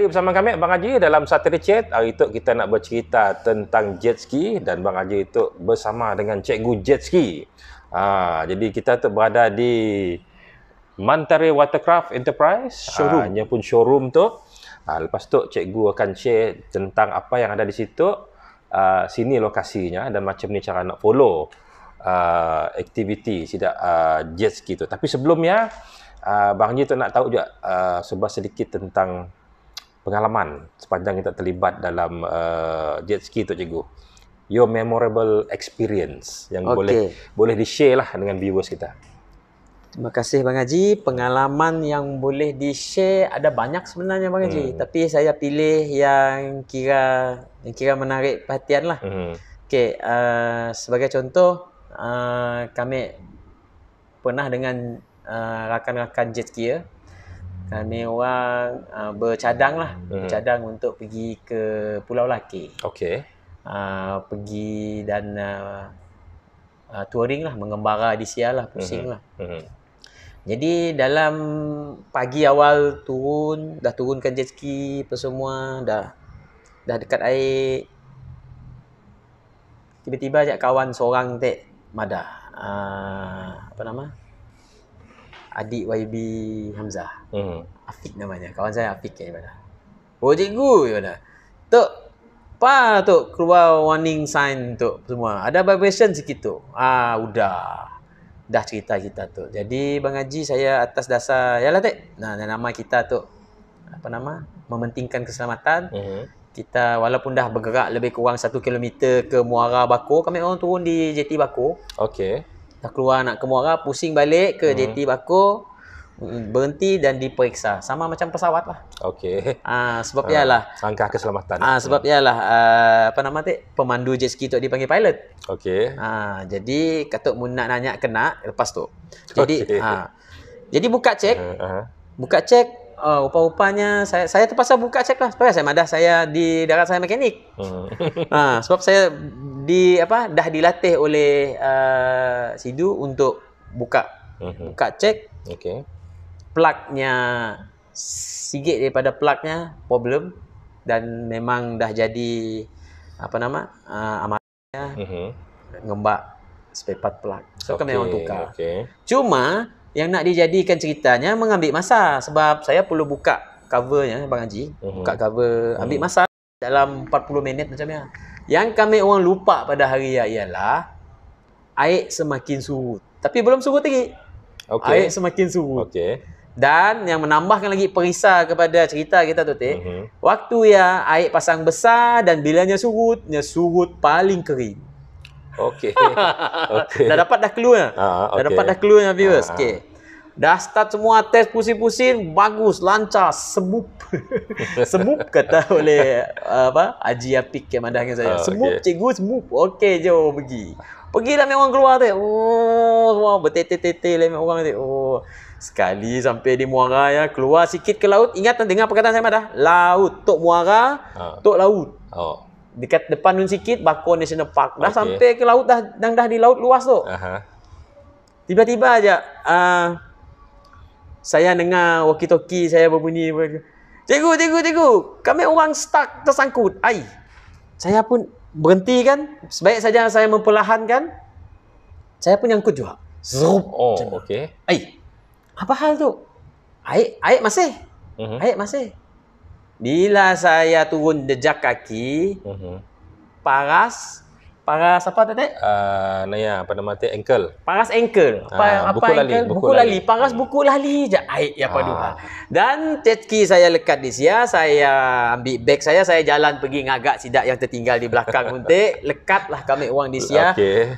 kembali bersama kami bang Haji dalam Saturday Chat. Hari itu kita nak bercerita tentang jet ski dan bang Haji itu bersama dengan cikgu jet ski. Ha, jadi kita tu berada di Mantare Watercraft Enterprise. Showroom. Ha, pun showroom tu. Ha, lepas tu cikgu akan share tentang apa yang ada di situ. Ha, sini lokasinya dan macam ni cara nak follow ha, aktiviti tidak ha, jet ski tu. Tapi sebelumnya, Uh, Bang Ji tu nak tahu juga uh, sebab sedikit tentang pengalaman sepanjang kita terlibat dalam uh, jet ski tu cikgu your memorable experience yang okay. boleh boleh di share lah dengan viewers kita Terima kasih Bang Haji. Pengalaman yang boleh di-share ada banyak sebenarnya Bang Haji. Hmm. Tapi saya pilih yang kira yang kira menarik perhatian lah. Hmm. Okay, uh, sebagai contoh, uh, kami pernah dengan uh, rakan-rakan jet skier kerana orang uh, bercadang lah hmm. bercadang untuk pergi ke Pulau Laki okay. uh, ah, pergi dan uh, uh, touring lah mengembara di Sial lah pusing hmm. lah hmm. jadi dalam pagi awal turun dah turunkan jet ski apa semua dah dah dekat air tiba-tiba ajak kawan seorang tek madah. uh, apa nama adik YB Hamzah. Hmm. Afiq namanya. Kawan saya Afiq kat ibadah. Oh cikgu ibadah. Tok pa tu keluar warning sign tu semua. Ada vibration sikit tu. Ah, udah. Dah cerita kita tu. Jadi Bang Haji saya atas dasar yalah tek. Nah, nama kita tu apa nama? Mementingkan keselamatan. Mm-hmm. Kita walaupun dah bergerak lebih kurang 1 km ke Muara Bako, kami orang turun di JT Bako. Okey. Dah keluar nak ke muara Pusing balik ke JT hmm. Bakur mm, Berhenti dan diperiksa Sama macam pesawat lah Okay ha, ah, Sebab ha, ah, ialah Langkah keselamatan ha, Sebab hmm. ialah uh, Apa nama tu Pemandu jet ski tu dipanggil pilot Okay ha, Jadi Katuk mu nak nanya kena Lepas tu Jadi okay. ha, Jadi buka cek uh-huh. Buka cek uh, ah, rupa-rupanya saya saya terpaksa buka ceklah supaya saya madah saya di darat saya mekanik. Uh. Uh, sebab saya di apa dah dilatih oleh uh, Sidu untuk buka uh hmm. -huh. buka cek. Okey. Plugnya sikit daripada plaknya problem dan memang dah jadi apa nama uh, amarnya. Uh hmm. -huh. Ngembak spare part plug. So okay. kami memang tukar. Okay. Cuma yang nak dijadikan ceritanya mengambil masa sebab saya perlu buka covernya bang Haji mhm. buka cover ambil mhm. masa dalam 40 minit macam ya yang kami orang lupa pada hari ya ialah air semakin surut tapi belum surut lagi okay. air semakin surut okay. dan yang menambahkan lagi perisa kepada cerita kita tu teh mhm. uh-huh. waktu ya air pasang besar dan bilanya surutnya surut paling kering Okey. Okey. dah dapat dah clue ya? Ha, ah, okay. Dah dapat dah clue ya viewers. Ha, Okey. Dah start semua test pusing-pusing, bagus, lancar, semup. semup kata oleh eh, apa? Haji Apik yang mandah dengan saya. Ha, semup okay. cikgu, semup. Okey, jom pergi. Pergilah memang keluar tu. Oh, semua bertete-tete lah memang orang tu. Oh. Sekali sampai di muara ya, keluar sikit ke laut. Ingat dengar perkataan saya madah? Laut, tok muara, ha. tok laut. Oh dekat depan nun sikit di sini Park dah okay. sampai ke laut dah dan dah di laut luas tu aha tiba-tiba aja uh, saya dengar walkie talkie saya berbunyi cikgu cikgu cikgu kami orang stuck tersangkut ai saya pun berhenti kan sebaik saja saya memperlahankan saya pun nyangkut juga Zrup. oh okey ai apa hal tu ai ai masih uh-huh. Mhm. ai masih bila saya turun jejak kaki, mm-hmm. paras, paras apa tadi? Uh, naya, ah, apa nama tu? Ankle. Paras ankle. Uh, apa, buku lali. Buku, buku lali. Paras hmm. buku lali je. Aik, ya padu. Uh. Ah. Dan cekki saya lekat di sia, saya ambil beg saya, saya jalan pergi ngagak sidak yang tertinggal di belakang untik. Lekatlah kami uang di sia. Okey.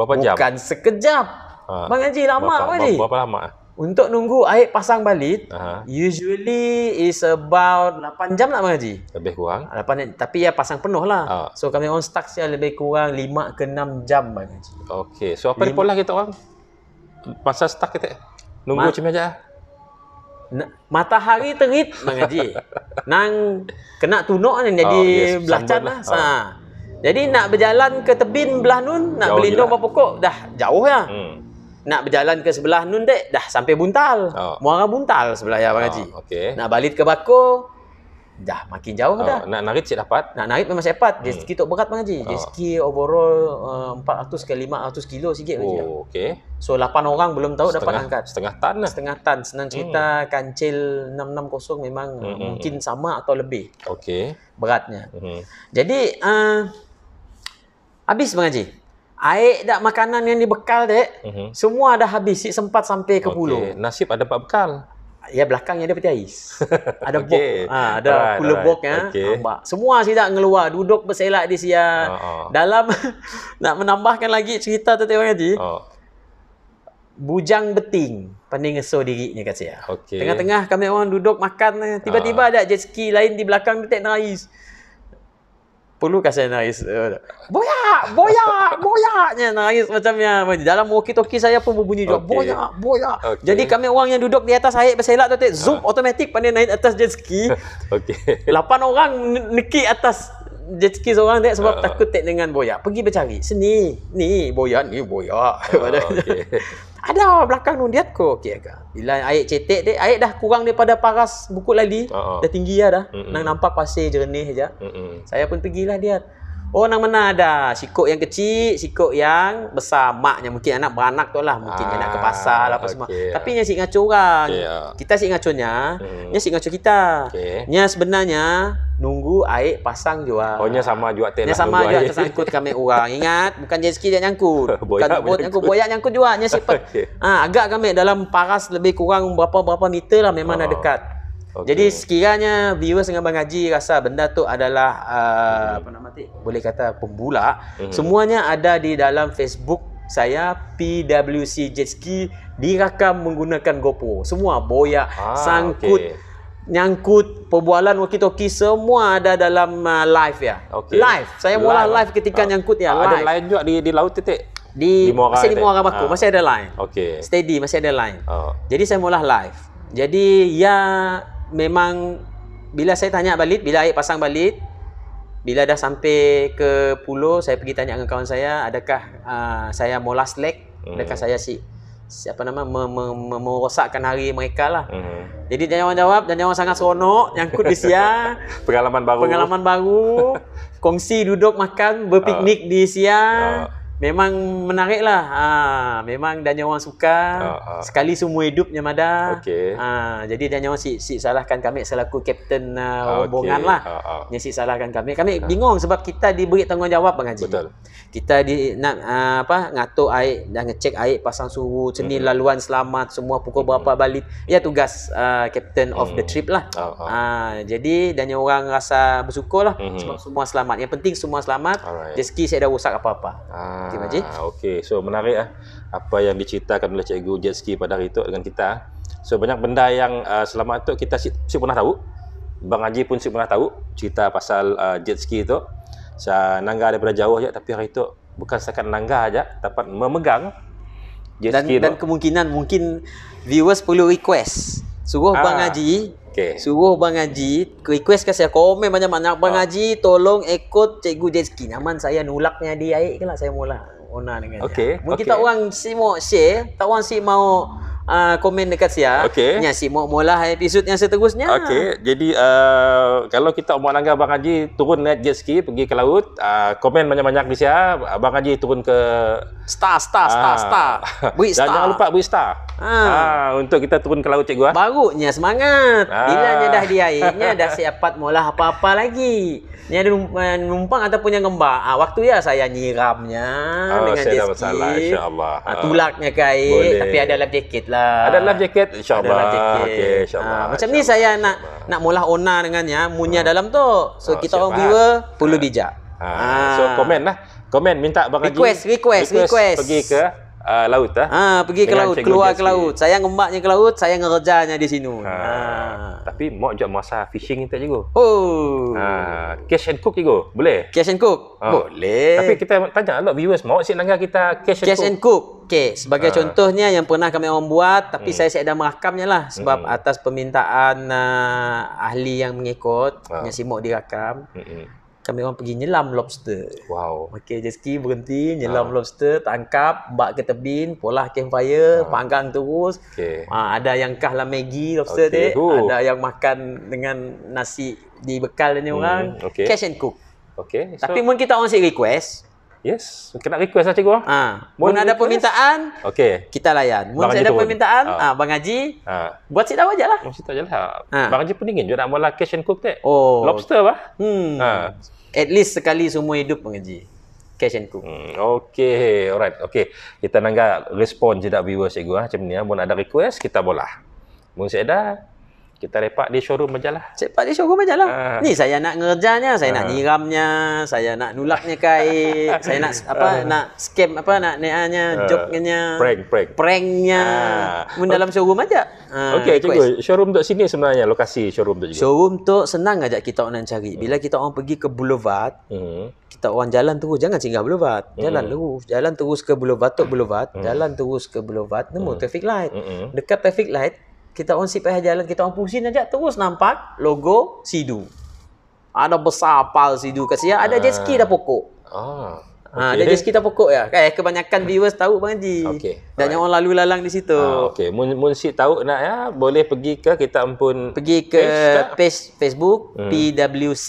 Berapa jam? Bukan sekejap. Uh. Bang Haji, lama apa ni? Berapa lama? Untuk nunggu air pasang balik, Aha. usually is about 8 jam lah mengaji. Lebih kurang. 8 ah, Tapi ya pasang penuh lah. Ah. So kami on stuck saja lebih kurang 5 ke 6 jam mengaji. Okay. So apa lima. pola kita orang? pasang stuck kita? Nunggu macam Ma- mana Matahari terit mengaji. Nang kena tunuk ni jadi oh, yes. lah. Ha. Ah. Jadi nak berjalan ke tebin belah nun, nak jauh berlindung lah. pokok, dah jauh lah. Hmm nak berjalan ke sebelah nun dek dah sampai buntal. Oh. Muara buntal sebelah ya Abang oh, ah, Okay. Nak balik ke Bako dah makin jauh oh, dah. Nak narik cik dapat. Nak narik memang cepat. Hmm. Jet ski tok berat Abang Haji. Jet ski oh. overall uh, eh, 400 ke 500 kilo sikit Abang Oh, okey. So 8 orang belum tahu setengah, dapat angkat. Setengah tan lah. Setengah tan. Senang cerita hmm. kancil 660 memang hmm, hmm, mungkin hmm. sama atau lebih. Okey. Beratnya. Hmm. Jadi uh, habis Abang Haji air dak makanan yang dibekal dek mm-hmm. semua dah habis si sempat sampai ke pulau okay. nasib ada pak bekal ya belakangnya ada peti ais ada okay. bok ha, ada right, kula right. bok ya semua sih tak ngeluar duduk berselak di sia oh, oh. dalam nak menambahkan lagi cerita tu tengok tadi oh. Ah. bujang beting pening eso dirinya kat sini. okay. tengah-tengah kami orang duduk makan eh. tiba-tiba oh. ada jet ski lain di belakang tu tak nice perlukan saya nangis. Eh, boyak, boyak, boyaknya nangis macam yang dalam walkie-talkie saya pun berbunyi juga okay. boyak, boyak. Okay. Jadi kami orang yang duduk di atas air berselak tu tek zoom ha. Ah. automatik pandai naik atas jet ski. Okey. 8 orang nekik atas rezeki seorang dia sebab uh. takut tak dengan boyak. Pergi bercari. Seni. Ni boyak, ni boyak. Ah, uh, okay. Ada belakang tu dia ko okey aga. Bila air cetek dia, air dah kurang daripada paras buku lali. Uh-huh. Dah tinggi lah dah. Mm-mm. Nang nampak pasir jernih aja. Saya pun pergilah dia. Oh nak mana ada sikok yang kecil, sikok yang besar. Maknya mungkin anak beranak tu lah. Mungkin ah, nak ke pasar lah apa okay. Ah, semua. Tapi ni asyik ngacau orang. Okay, ya. Ah. Kita asyik ngacau nya. Hmm. Ni ngaco kita. Okay. Ni sebenarnya nunggu air pasang jua. Oh ni sama jua telah nunggu sama jua tersangkut kami orang. Ingat bukan jet ski yang nyangkut. bukan boat nyangkut. Boya nyangkut jua. Ni asyik okay. ha, agak kami dalam paras lebih kurang berapa-berapa meter lah memang oh. dah ah. dekat. Okay. Jadi sekiranya viewers dengan Bang Haji rasa benda tu adalah uh, apa nama tu? Boleh kata pembula. Mm-hmm. Semuanya ada di dalam Facebook saya PWC Jetski direkam menggunakan GoPro. Semua boyak, ah, sangkut, okay. nyangkut, perbualan waki-toki semua ada dalam uh, live ya. Okay. Live. Saya mula live, live ketika ah. nyangkut ya. Ah, live. Ada lain juga di di laut titik. Di, masih di muara baku, ah. masih ada line. Okay. Steady masih ada line. Oh. Jadi saya mula live. Jadi ya memang bila saya tanya balit, bila air pasang balit, bila dah sampai ke pulau, saya pergi tanya dengan kawan saya, adakah uh, saya molas lek, hmm. adakah saya si siapa nama mem, mem, hari mereka lah. Hmm. Jadi jangan jawab dan jangan sangat seronok yang di Sia. pengalaman baru. Pengalaman baru. kongsi duduk makan berpiknik uh. di Sia. Uh memang menarik lah. Ha, memang dan orang suka. Uh, uh. Sekali semua hidupnya mada. Okay. Ha, jadi dan orang si, si salahkan kami selaku kapten uh, rombongan okay. lah. Uh, uh. Yang si salahkan kami. Kami uh. bingung sebab kita diberi tanggungjawab Bang Haji. Betul. Kita di, nak uh, apa ngatur air dan ngecek air pasang suhu, seni mm. laluan selamat semua pukul mm. berapa balik. Ya tugas kapten uh, of the mm. trip lah. Uh, uh. Ha, jadi dan orang rasa bersyukur lah mm-hmm. semua selamat. Yang penting semua selamat. Jeski saya dah rusak apa-apa. Uh. Okey, Pakcik. Ah, okey, so menarik lah apa yang diceritakan oleh Cikgu Jetski pada hari itu dengan kita. Ah. So, banyak benda yang uh, ah, selama itu kita si, si pernah tahu. Bang Haji pun si pernah tahu cerita pasal uh, Jetski itu. Saya nanggar daripada jauh je, tapi hari itu bukan sekadar nanggar aja, dapat memegang Jetski dan, Dan kemungkinan mungkin viewers perlu request Suruh ah. Bang Haji okay. Suruh Bang Haji Request kasi komen oh, banyak-banyak Bang ah. Haji tolong ikut Cikgu Jetski Nyaman saya nulaknya dia, air ke lah Saya mula Ona dengan okay. dia Mungkin okay. tak orang si mau share Tak orang si mau uh, komen dekat saya. Okay. Ni si mau mula episod yang seterusnya. Okey. Jadi uh, kalau kita umat langgar Abang Haji turun naik jet ski pergi ke laut, uh, komen banyak-banyak di saya. Abang Haji turun ke star star star uh, star. Buat star. Dan jangan lupa buat star. Ha. Uh. Uh, untuk kita turun ke laut cikgu ah. Barunya semangat. Uh. Bila nya dah di airnya dah siapat mula apa-apa lagi. Nya ada eh, numpang atau punya kembar. Ah, waktu ya saya nyiramnya oh, dengan jet ski. Masalah, insyaAllah. Ah, tulaknya kai. Tapi ada dalam jeket lah lah. Ada life jacket? InsyaAllah. Ada life jacket. Okay, ah, InsyaAllah. Ha, macam insya ni saya nak nak mula ona dengannya. Munya ha. Ah. dalam tu. So, oh, kita orang viewer ha. perlu bijak. Ha. Ha. So, komen lah. Komen, minta Bang Haji. Request, request, request. request. Pergi ke uh, laut lah. Ha. Ha, pergi ke laut. Keluar ke laut. Saya ngembaknya ke laut. Saya ngerjanya di sini. Ha. ha tapi mau jual masa fishing tak juga. Oh. Ha, cash and cook juga. Boleh? Cash and cook. Ha. Boleh. Tapi kita tanya lot viewers Mau sik langgar kita cash and cash cook. and cook. Okey, sebagai ha. contohnya yang pernah kami orang buat tapi hmm. saya saya ada merakamnya lah sebab hmm. atas permintaan uh, ahli yang mengikut ha. yang simak direkam. Hmm. hmm kami orang pergi nyelam lobster. Wow. Okey, jet ski berhenti, nyelam ha. lobster, tangkap, bak ke tebin, polah campfire, ha. panggang terus. Okay. Ha, ah, ada yang kah lah Maggi lobster okay. tu. Ada yang makan dengan nasi dibekal bekal ni hmm. orang. Okay. Cash and cook. Okay. So, Tapi mungkin kita orang sikit request. Yes. Kena request lah cikgu. Ha. Ah. Ah. Mun ada request? permintaan, okay. kita layan. Mun ada permintaan, ha. Bang Haji, ha. buat cerita aja lah. Buat cerita Ha. Bang Haji pun ingin juga nak mula cash and cook tak? Oh. Lobster bah. Hmm. Ha. At least sekali semua hidup Bang Haji. Cash and cook. Hmm. Okay. Alright. Okay. Kita nanggak respon cedak viewers cikgu. Ha. Macam ni. Ha. Mun ada request, kita boleh. Mun saya kita repak di showroom aja lah. Repak di showroom aja lah. Uh. Ni saya nak ngerjanya, saya uh. nak ah. nyiramnya, saya nak nulaknya kai, saya nak apa, uh. nak scam apa, nak neanya, uh. Ah. joknya. Prank, prank. Pranknya. Uh. dalam showroom aja. Okay, Okey, cikgu. Showroom tu sini sebenarnya, lokasi showroom tu. Showroom tu senang aja kita orang nak cari. Hmm. Bila kita orang pergi ke Boulevard, hmm. kita orang jalan terus, jangan singgah Boulevard. Hmm. Jalan hmm. terus. Jalan terus ke Boulevard, tu Boulevard. Hmm. Jalan terus ke Boulevard, nemu hmm. traffic light. Hmm. Dekat traffic light, kita orang sip ayah jalan, kita orang pusing saja, terus nampak logo Sidu. Ada besar pal Sidu kat siap, ada ah. jet ski dah pokok. Ah, okay. Ah, ha, ada jet ski dah pokok ya. Eh, kebanyakan viewers tahu Bang Haji. Okay. Dan yang orang lalu lalang di situ. Ah, okay. Mun, mun si tahu nak ya, boleh pergi ke kita pun... Pergi ke page, page Facebook, hmm. PWC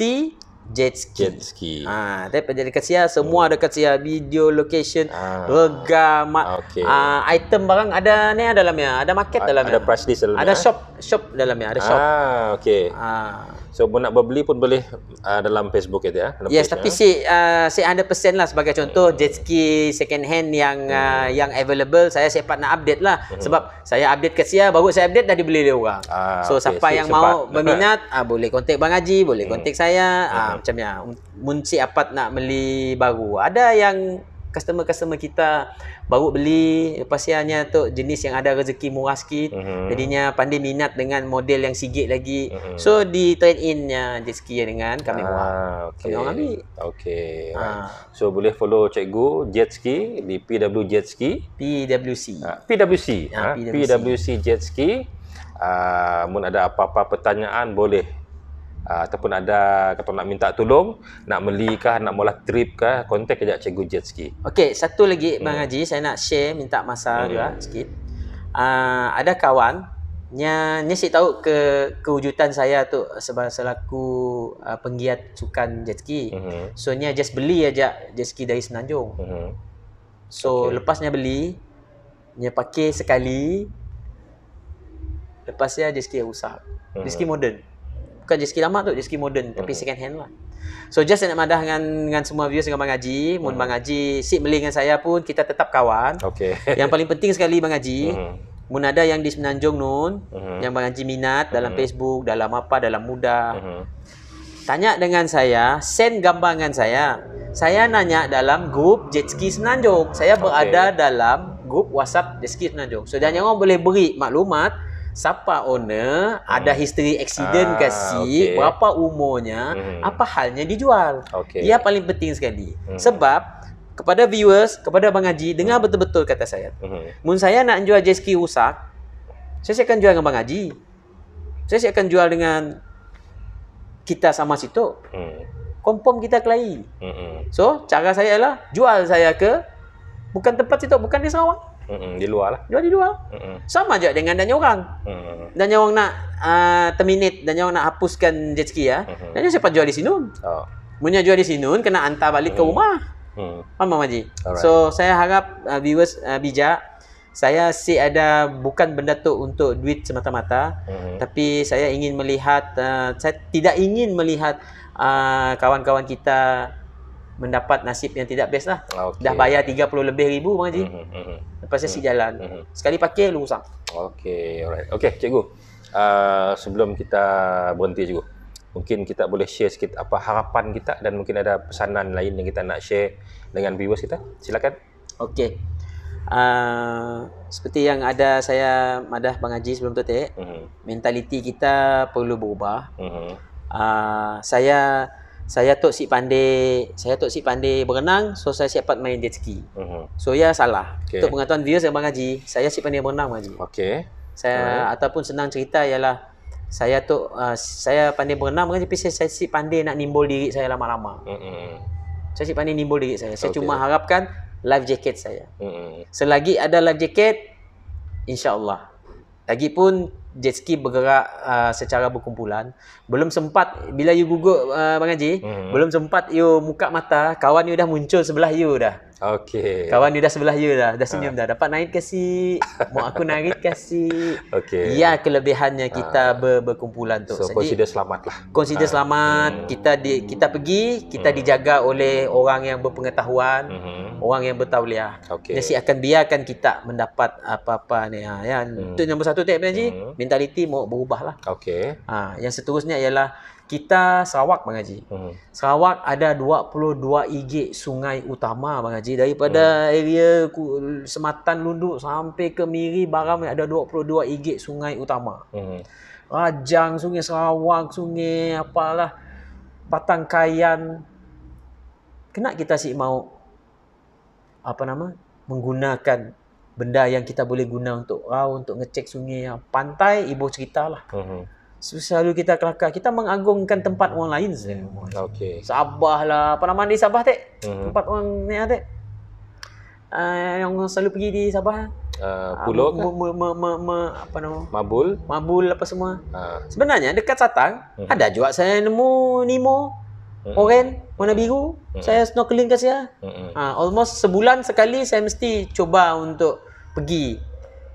jet ski. Jet ski. Ha, tapi jadi dekat semua hmm. dekat Sia. Video, location, ah. rega, ma- ah, okay. ha, item barang ada ni dalamnya. Ada market dalamnya. Ada ya? price list dalamnya. Ada ya? shop, shop dalamnya. Ada shop. Ah, okay. Ha. So nak beli pun boleh uh, dalam Facebook itu ya. Yes, tapi ya. si uh, si 100% lah sebagai contoh hmm. jet ski second hand yang uh, hmm. uh, yang available saya sempat nak update lah hmm. sebab saya update ke sia baru saya update dah dibeli oleh Ah, so okay. siapa so, yang mau berminat ah boleh kontak Bang Haji, boleh hmm. contact ah, hmm. saya hmm. Uh, hmm. macamnya. muncik apa nak beli baru. Ada yang customer-customer kita baru beli pasiannya tu jenis yang ada rezeki murah sikit mm-hmm. jadinya pandai minat dengan model yang sigit lagi mm-hmm. so di trade in nya jet ski dengan kami ah, murah okay. kami ambil okay. ah. so boleh follow cikgu jet ski di PW jet ski PWC ah, PWC. Ah, ah. PWC PWC jet ski ah, mun ada apa-apa pertanyaan boleh uh, ataupun ada kata nak minta tolong nak melikah nak mula trip ke kontak kejap cikgu jet ski okey satu lagi hmm. bang haji saya nak share minta masa hmm. juga sikit uh, ada kawan nya nya si tahu ke kewujudan saya tu sebagai selaku uh, penggiat sukan jet ski hmm. so nya just beli aja jet ski dari senanjung hmm. so okay. lepasnya beli nya pakai sekali lepasnya jet ski rusak jet ski hmm. moden bukan jet lama tu, jet moden tapi uh-huh. second hand lah. So just nak madah dengan dengan semua viewers dengan Bang Haji, mun uh-huh. Mm. Bang Haji sit beli dengan saya pun kita tetap kawan. Okay. yang paling penting sekali Bang Haji, uh-huh. mun ada yang di Semenanjung Nun, uh-huh. yang Bang Haji minat uh-huh. dalam Facebook, dalam apa, dalam muda. Uh-huh. Tanya dengan saya, send gambar dengan saya. Saya nanya dalam grup jet ski Semenanjung. Saya berada okay. dalam grup WhatsApp jet ski Semenanjung. So dan yang orang boleh beri maklumat siapa owner, hmm. ada history accident ah, ke si, okay. berapa umurnya, hmm. apa halnya dijual. Okay. Ia paling penting sekali. Hmm. Sebab kepada viewers, kepada Bang Haji, dengar hmm. betul-betul kata saya. Hmm. Mun saya nak jual jet ski rusak, saya si akan jual dengan Bang Haji. Saya si akan jual dengan kita sama situ. Hmm. Kompom kita kelahi. Hmm. So, cara saya ialah jual saya ke bukan tempat situ, bukan di Sarawak. Mm-mm, di luar lah. Jual di luar. Mm-mm. Sama aja dengan danya orang. Mm-mm. Danya orang nak uh, terminate, danya orang nak hapuskan jet ski ya. Mm-mm. Danya siapa jual di sini? Oh. Punya jual di sini kena hantar balik mm-hmm. ke rumah. Hmm. Faham, Maji? Alright. So, saya harap uh, viewers uh, bijak. Saya si ada bukan benda tu untuk duit semata-mata. hmm Tapi saya ingin melihat, uh, saya tidak ingin melihat uh, kawan-kawan kita mendapat nasib yang tidak best lah. Okay. Dah bayar 30 lebih ribu bang Haji. Mm-hmm. Lepas mm-hmm. si mhm, jalan. Mm-hmm. Sekali pakai lu rusak. Okey, alright. Okay, cikgu. Uh, sebelum kita berhenti cikgu. Mungkin kita boleh share sikit apa harapan kita dan mungkin ada pesanan lain yang kita nak share dengan viewers kita. Silakan. Okay. Uh, ah, seperti yang ada saya madah bang Haji sebelum tu teh. Mm-hmm. Mentaliti kita perlu berubah. Mm-hmm. Uh, saya saya tok si pandai saya tok si pandai berenang so saya siap main jet ski uh-huh. Mhm. so ya salah okay. tok pengetahuan viewers yang mengaji saya si pandai berenang mengaji okey saya Alright. ataupun senang cerita ialah saya tok uh, saya pandai berenang mengaji pisah saya si pandai nak nimbul diri saya lama-lama uh-huh. saya si pandai nimbul diri saya saya okay. cuma harapkan life jacket saya uh-huh. selagi ada life jacket insyaallah lagipun jet ski bergerak uh, secara berkumpulan belum sempat bila you gugup uh, bang Haji mm-hmm. belum sempat you muka mata kawan you dah muncul sebelah you dah Okey. Kawan dia dah sebelah ya dah, dah senyum ha. dah. Dapat naik kasi, mau aku naik kasi. Okey. Ya kelebihannya kita ha. ber, berkumpulan tu. So Jadi, consider selamat lah. Consider ha. selamat. Hmm. Kita di kita pergi, kita hmm. dijaga oleh orang yang berpengetahuan, hmm. orang yang bertauliah. Okey. Nasi akan biarkan kita mendapat apa-apa ni. Ha. Yang hmm. tu nombor satu tu Abang hmm. Mentaliti mau berubahlah. lah. Okey. Ha. yang seterusnya ialah kita Sarawak Bang Haji. Hmm. Sarawak ada 22 igit sungai utama Bang Haji daripada hmm. area Sematan Lunduk sampai ke Miri Baram ada 22 igit sungai utama. Hmm. Rajang Sungai Sarawak Sungai apalah Batang Kayan kena kita sih mau apa nama menggunakan benda yang kita boleh guna untuk rau untuk ngecek sungai pantai ibu ceritalah. Hmm. Selalu kita kelakar Kita mengagungkan tempat orang lain je okay. Sabah lah apa nama mandi Sabah tak? Hmm. Tempat orang ni ada uh, ah, Yang selalu pergi di Sabah uh, Pulau uh, ma- ma- ma- ma- apa nama? Mabul Mabul apa semua uh. Sebenarnya dekat Satang hmm. Ada juga saya nemu Nemo hmm. Oren Warna biru hmm. Saya snorkeling kasih mhm. ya hmm. uh, Almost sebulan sekali Saya mesti cuba untuk Pergi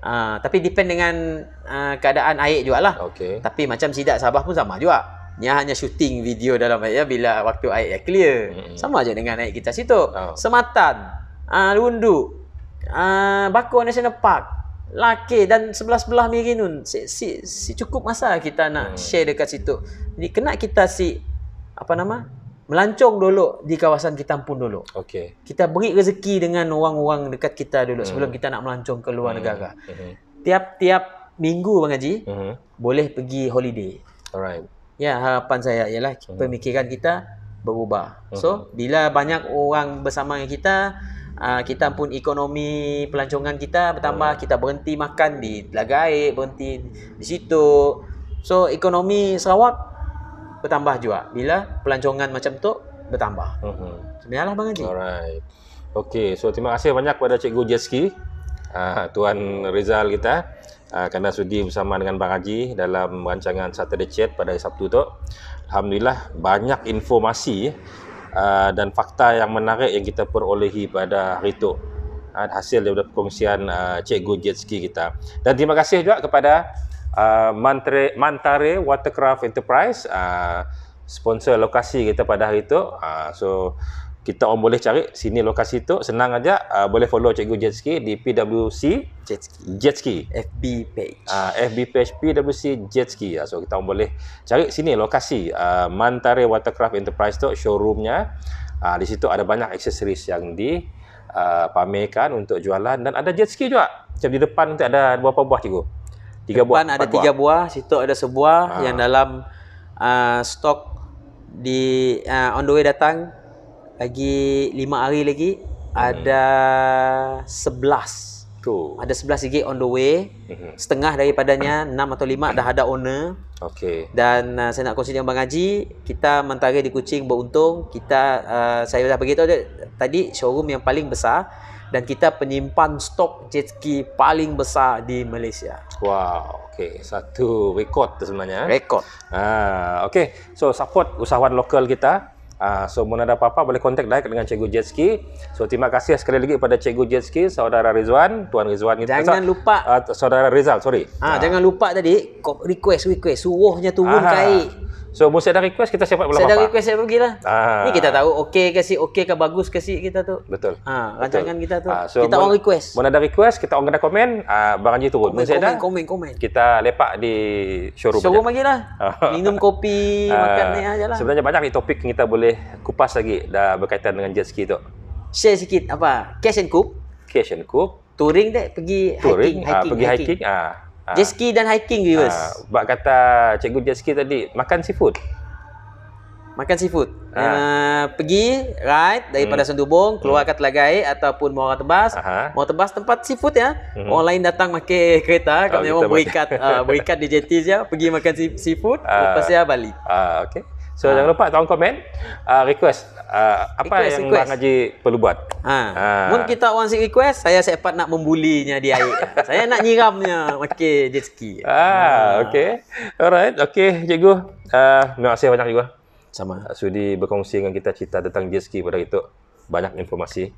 Uh, tapi depend dengan uh, keadaan air jugalah. Okay. Tapi macam sidak Sabah pun sama juga. Ni hanya syuting video dalam air ya, bila waktu air ya clear. Mm-hmm. Sama aja dengan air kita situ. Oh. Sematan, uh, ha, Lundu, uh, Bako National Park, Laki dan sebelah-sebelah Mirinun. Si, si, si, cukup masa kita nak mm. share dekat situ. Jadi kena kita si apa nama? melancong dulu di kawasan kita pun dulu. Okey. Kita beri rezeki dengan orang-orang dekat kita dulu hmm. sebelum kita nak melancong ke luar hmm. negara. Hmm. Tiap-tiap hmm. minggu Bang Haji, hmm. boleh pergi holiday. Alright. Ya, harapan saya ialah hmm. pemikiran kita berubah. Hmm. So, bila banyak orang bersama dengan kita, uh, kita pun ekonomi pelancongan kita bertambah, hmm. kita berhenti makan di Telaga Air, berhenti di situ. So, ekonomi Sarawak bertambah juga bila pelancongan macam tu bertambah. Mhm. Sebenarnya Bang Haji. Alright. Okey, so terima kasih banyak kepada Cikgu Jeski, uh, Tuan Rizal kita uh, ah, kerana sudi bersama dengan Bang Haji dalam rancangan Saturday Chat pada Sabtu tu. Alhamdulillah banyak informasi uh, dan fakta yang menarik yang kita perolehi pada hari itu uh, hasil daripada perkongsian uh, Cikgu Jetski kita. Dan terima kasih juga kepada Ah, Mantre, Mantare Watercraft Enterprise uh, sponsor lokasi kita pada hari itu. Uh, so kita orang boleh cari sini lokasi tu senang aja uh, boleh follow cikgu Jetski di PWC Jetski Jetski FB page uh, FB page PWC Jetski uh, so kita orang boleh cari sini lokasi uh, Mantare Watercraft Enterprise tu showroomnya uh, di situ ada banyak aksesoris yang di uh, pamerkan untuk jualan dan ada jet ski juga. Macam di depan nanti ada beberapa buah cikgu tiga buah. Depan ada tiga buah. buah, situ ada sebuah ha. yang dalam uh, stok di uh, on the way datang lagi lima hari lagi hmm. ada sebelas. Tuh. Ada sebelas lagi on the way. Hmm. Setengah daripadanya enam atau lima dah ada owner. Okay. Dan uh, saya nak kongsi dengan Bang Haji. Kita mentari di kucing beruntung. Kita uh, saya dah beritahu dia, tadi showroom yang paling besar dan kita penyimpan stok jet ski paling besar di Malaysia. Wow, okey. Satu rekod sebenarnya. Rekod. Ah, okey. So support usahawan lokal kita. Uh, so mana ada apa-apa boleh contact direct dengan Cikgu Jetski. So terima kasih sekali lagi kepada Cikgu Jetski, saudara Rizwan, tuan Rizwan kita. Jangan Rizal, lupa uh, saudara Rizal, sorry. Ah, uh, jangan lupa tadi request request suruhnya turun uh, kai. So bos ada request kita siapkan pula. Saya ada request saya pergilah. Ah. Ni kita tahu okey ke si okey ke bagus ke si kita tu. Betul. Ha rancangan kita tu. Ah, so kita orang request. Mun ada request kita orang kena komen ah barang je turun. Mun ada komen komen. Kita lepak di showroom. Showroom lagi lah. Minum kopi, ah, makan ni ajalah. Sebenarnya banyak ni topik yang kita boleh kupas lagi dah berkaitan dengan jet ski tu. Share sikit apa? Cash and cook. Cash and cook. Touring dek pergi hiking, Touring, hiking, ah, hiking, pergi hiking. hiking. Ah. Ha. Jet ski dan hiking ke Yus? Sebab ah, kata cikgu jet ski tadi, makan seafood. Makan seafood. Uh, pergi ride daripada hmm. Sendubong, keluar hmm. ke Telaga Air ataupun Muara Tebas. Aha. Muara Tebas tempat seafood ya. Hmm. Orang lain datang pakai kereta. Oh, kami memang berikat, uh, berikat di jetty ya. Pergi makan seafood. Uh. Lepas dia ya, balik. Uh, okay. So ha. jangan lupa tolong komen uh, request uh, apa request, yang request. Bang Haji perlu buat. Ha. ha. Mun kita orang si request, saya sempat nak membulinya dia. saya nak nyiramnya. Okey, jet ski. Ha, ha. okey. Alright, okey cikgu. Uh, terima kasih banyak juga. Sama. Sudi berkongsi dengan kita cerita tentang jet ski pada itu. Banyak informasi.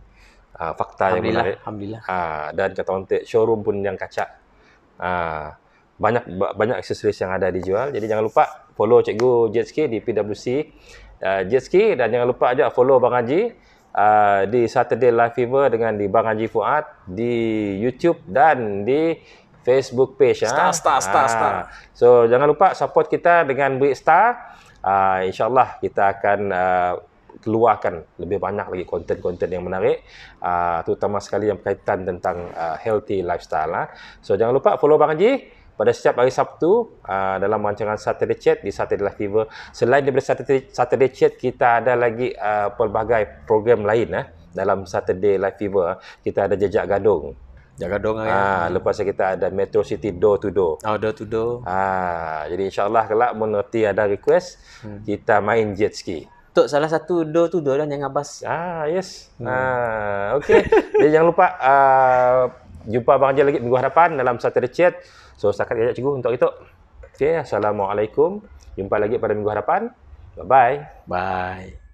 Uh, fakta yang menarik. Alhamdulillah. Ha, dan kata orang showroom pun yang kacak. Ha. Uh, banyak banyak aksesoris yang ada dijual. Jadi jangan lupa follow cikgu Jetski di PwC uh, Jetski dan jangan lupa aja follow Bang Haji uh, di Saturday Live Fever dengan di Bang Haji Fuad di YouTube dan di Facebook page star, ah. ha. star, star, ah. star. So jangan lupa support kita dengan beri star. Uh, InsyaAllah kita akan uh, keluarkan lebih banyak lagi konten-konten yang menarik uh, terutama sekali yang berkaitan tentang uh, healthy lifestyle lah. So jangan lupa follow Bang Haji pada setiap hari Sabtu uh, dalam rancangan Saturday Chat di Saturday Live Fever selain daripada Saturday, Saturday Chat kita ada lagi uh, pelbagai program lain eh, dalam Saturday Live Fever eh. kita ada jejak gadung jejak gadung eh. ah, uh, lepas kita ada Metro City Door to Door oh, Door to Door ah, jadi insyaAllah kalau menerti ada request hmm. kita main jet ski Tok salah satu do tu do dan yang abas. Ah yes. Hmm. Ah, okay. jadi jangan lupa uh, jumpa abang Ajar lagi minggu hadapan dalam Saturday Chat. So, setakat ajak cikgu untuk itu. Okay, Assalamualaikum. Jumpa lagi pada minggu hadapan. Bye-bye. Bye. -bye. Bye.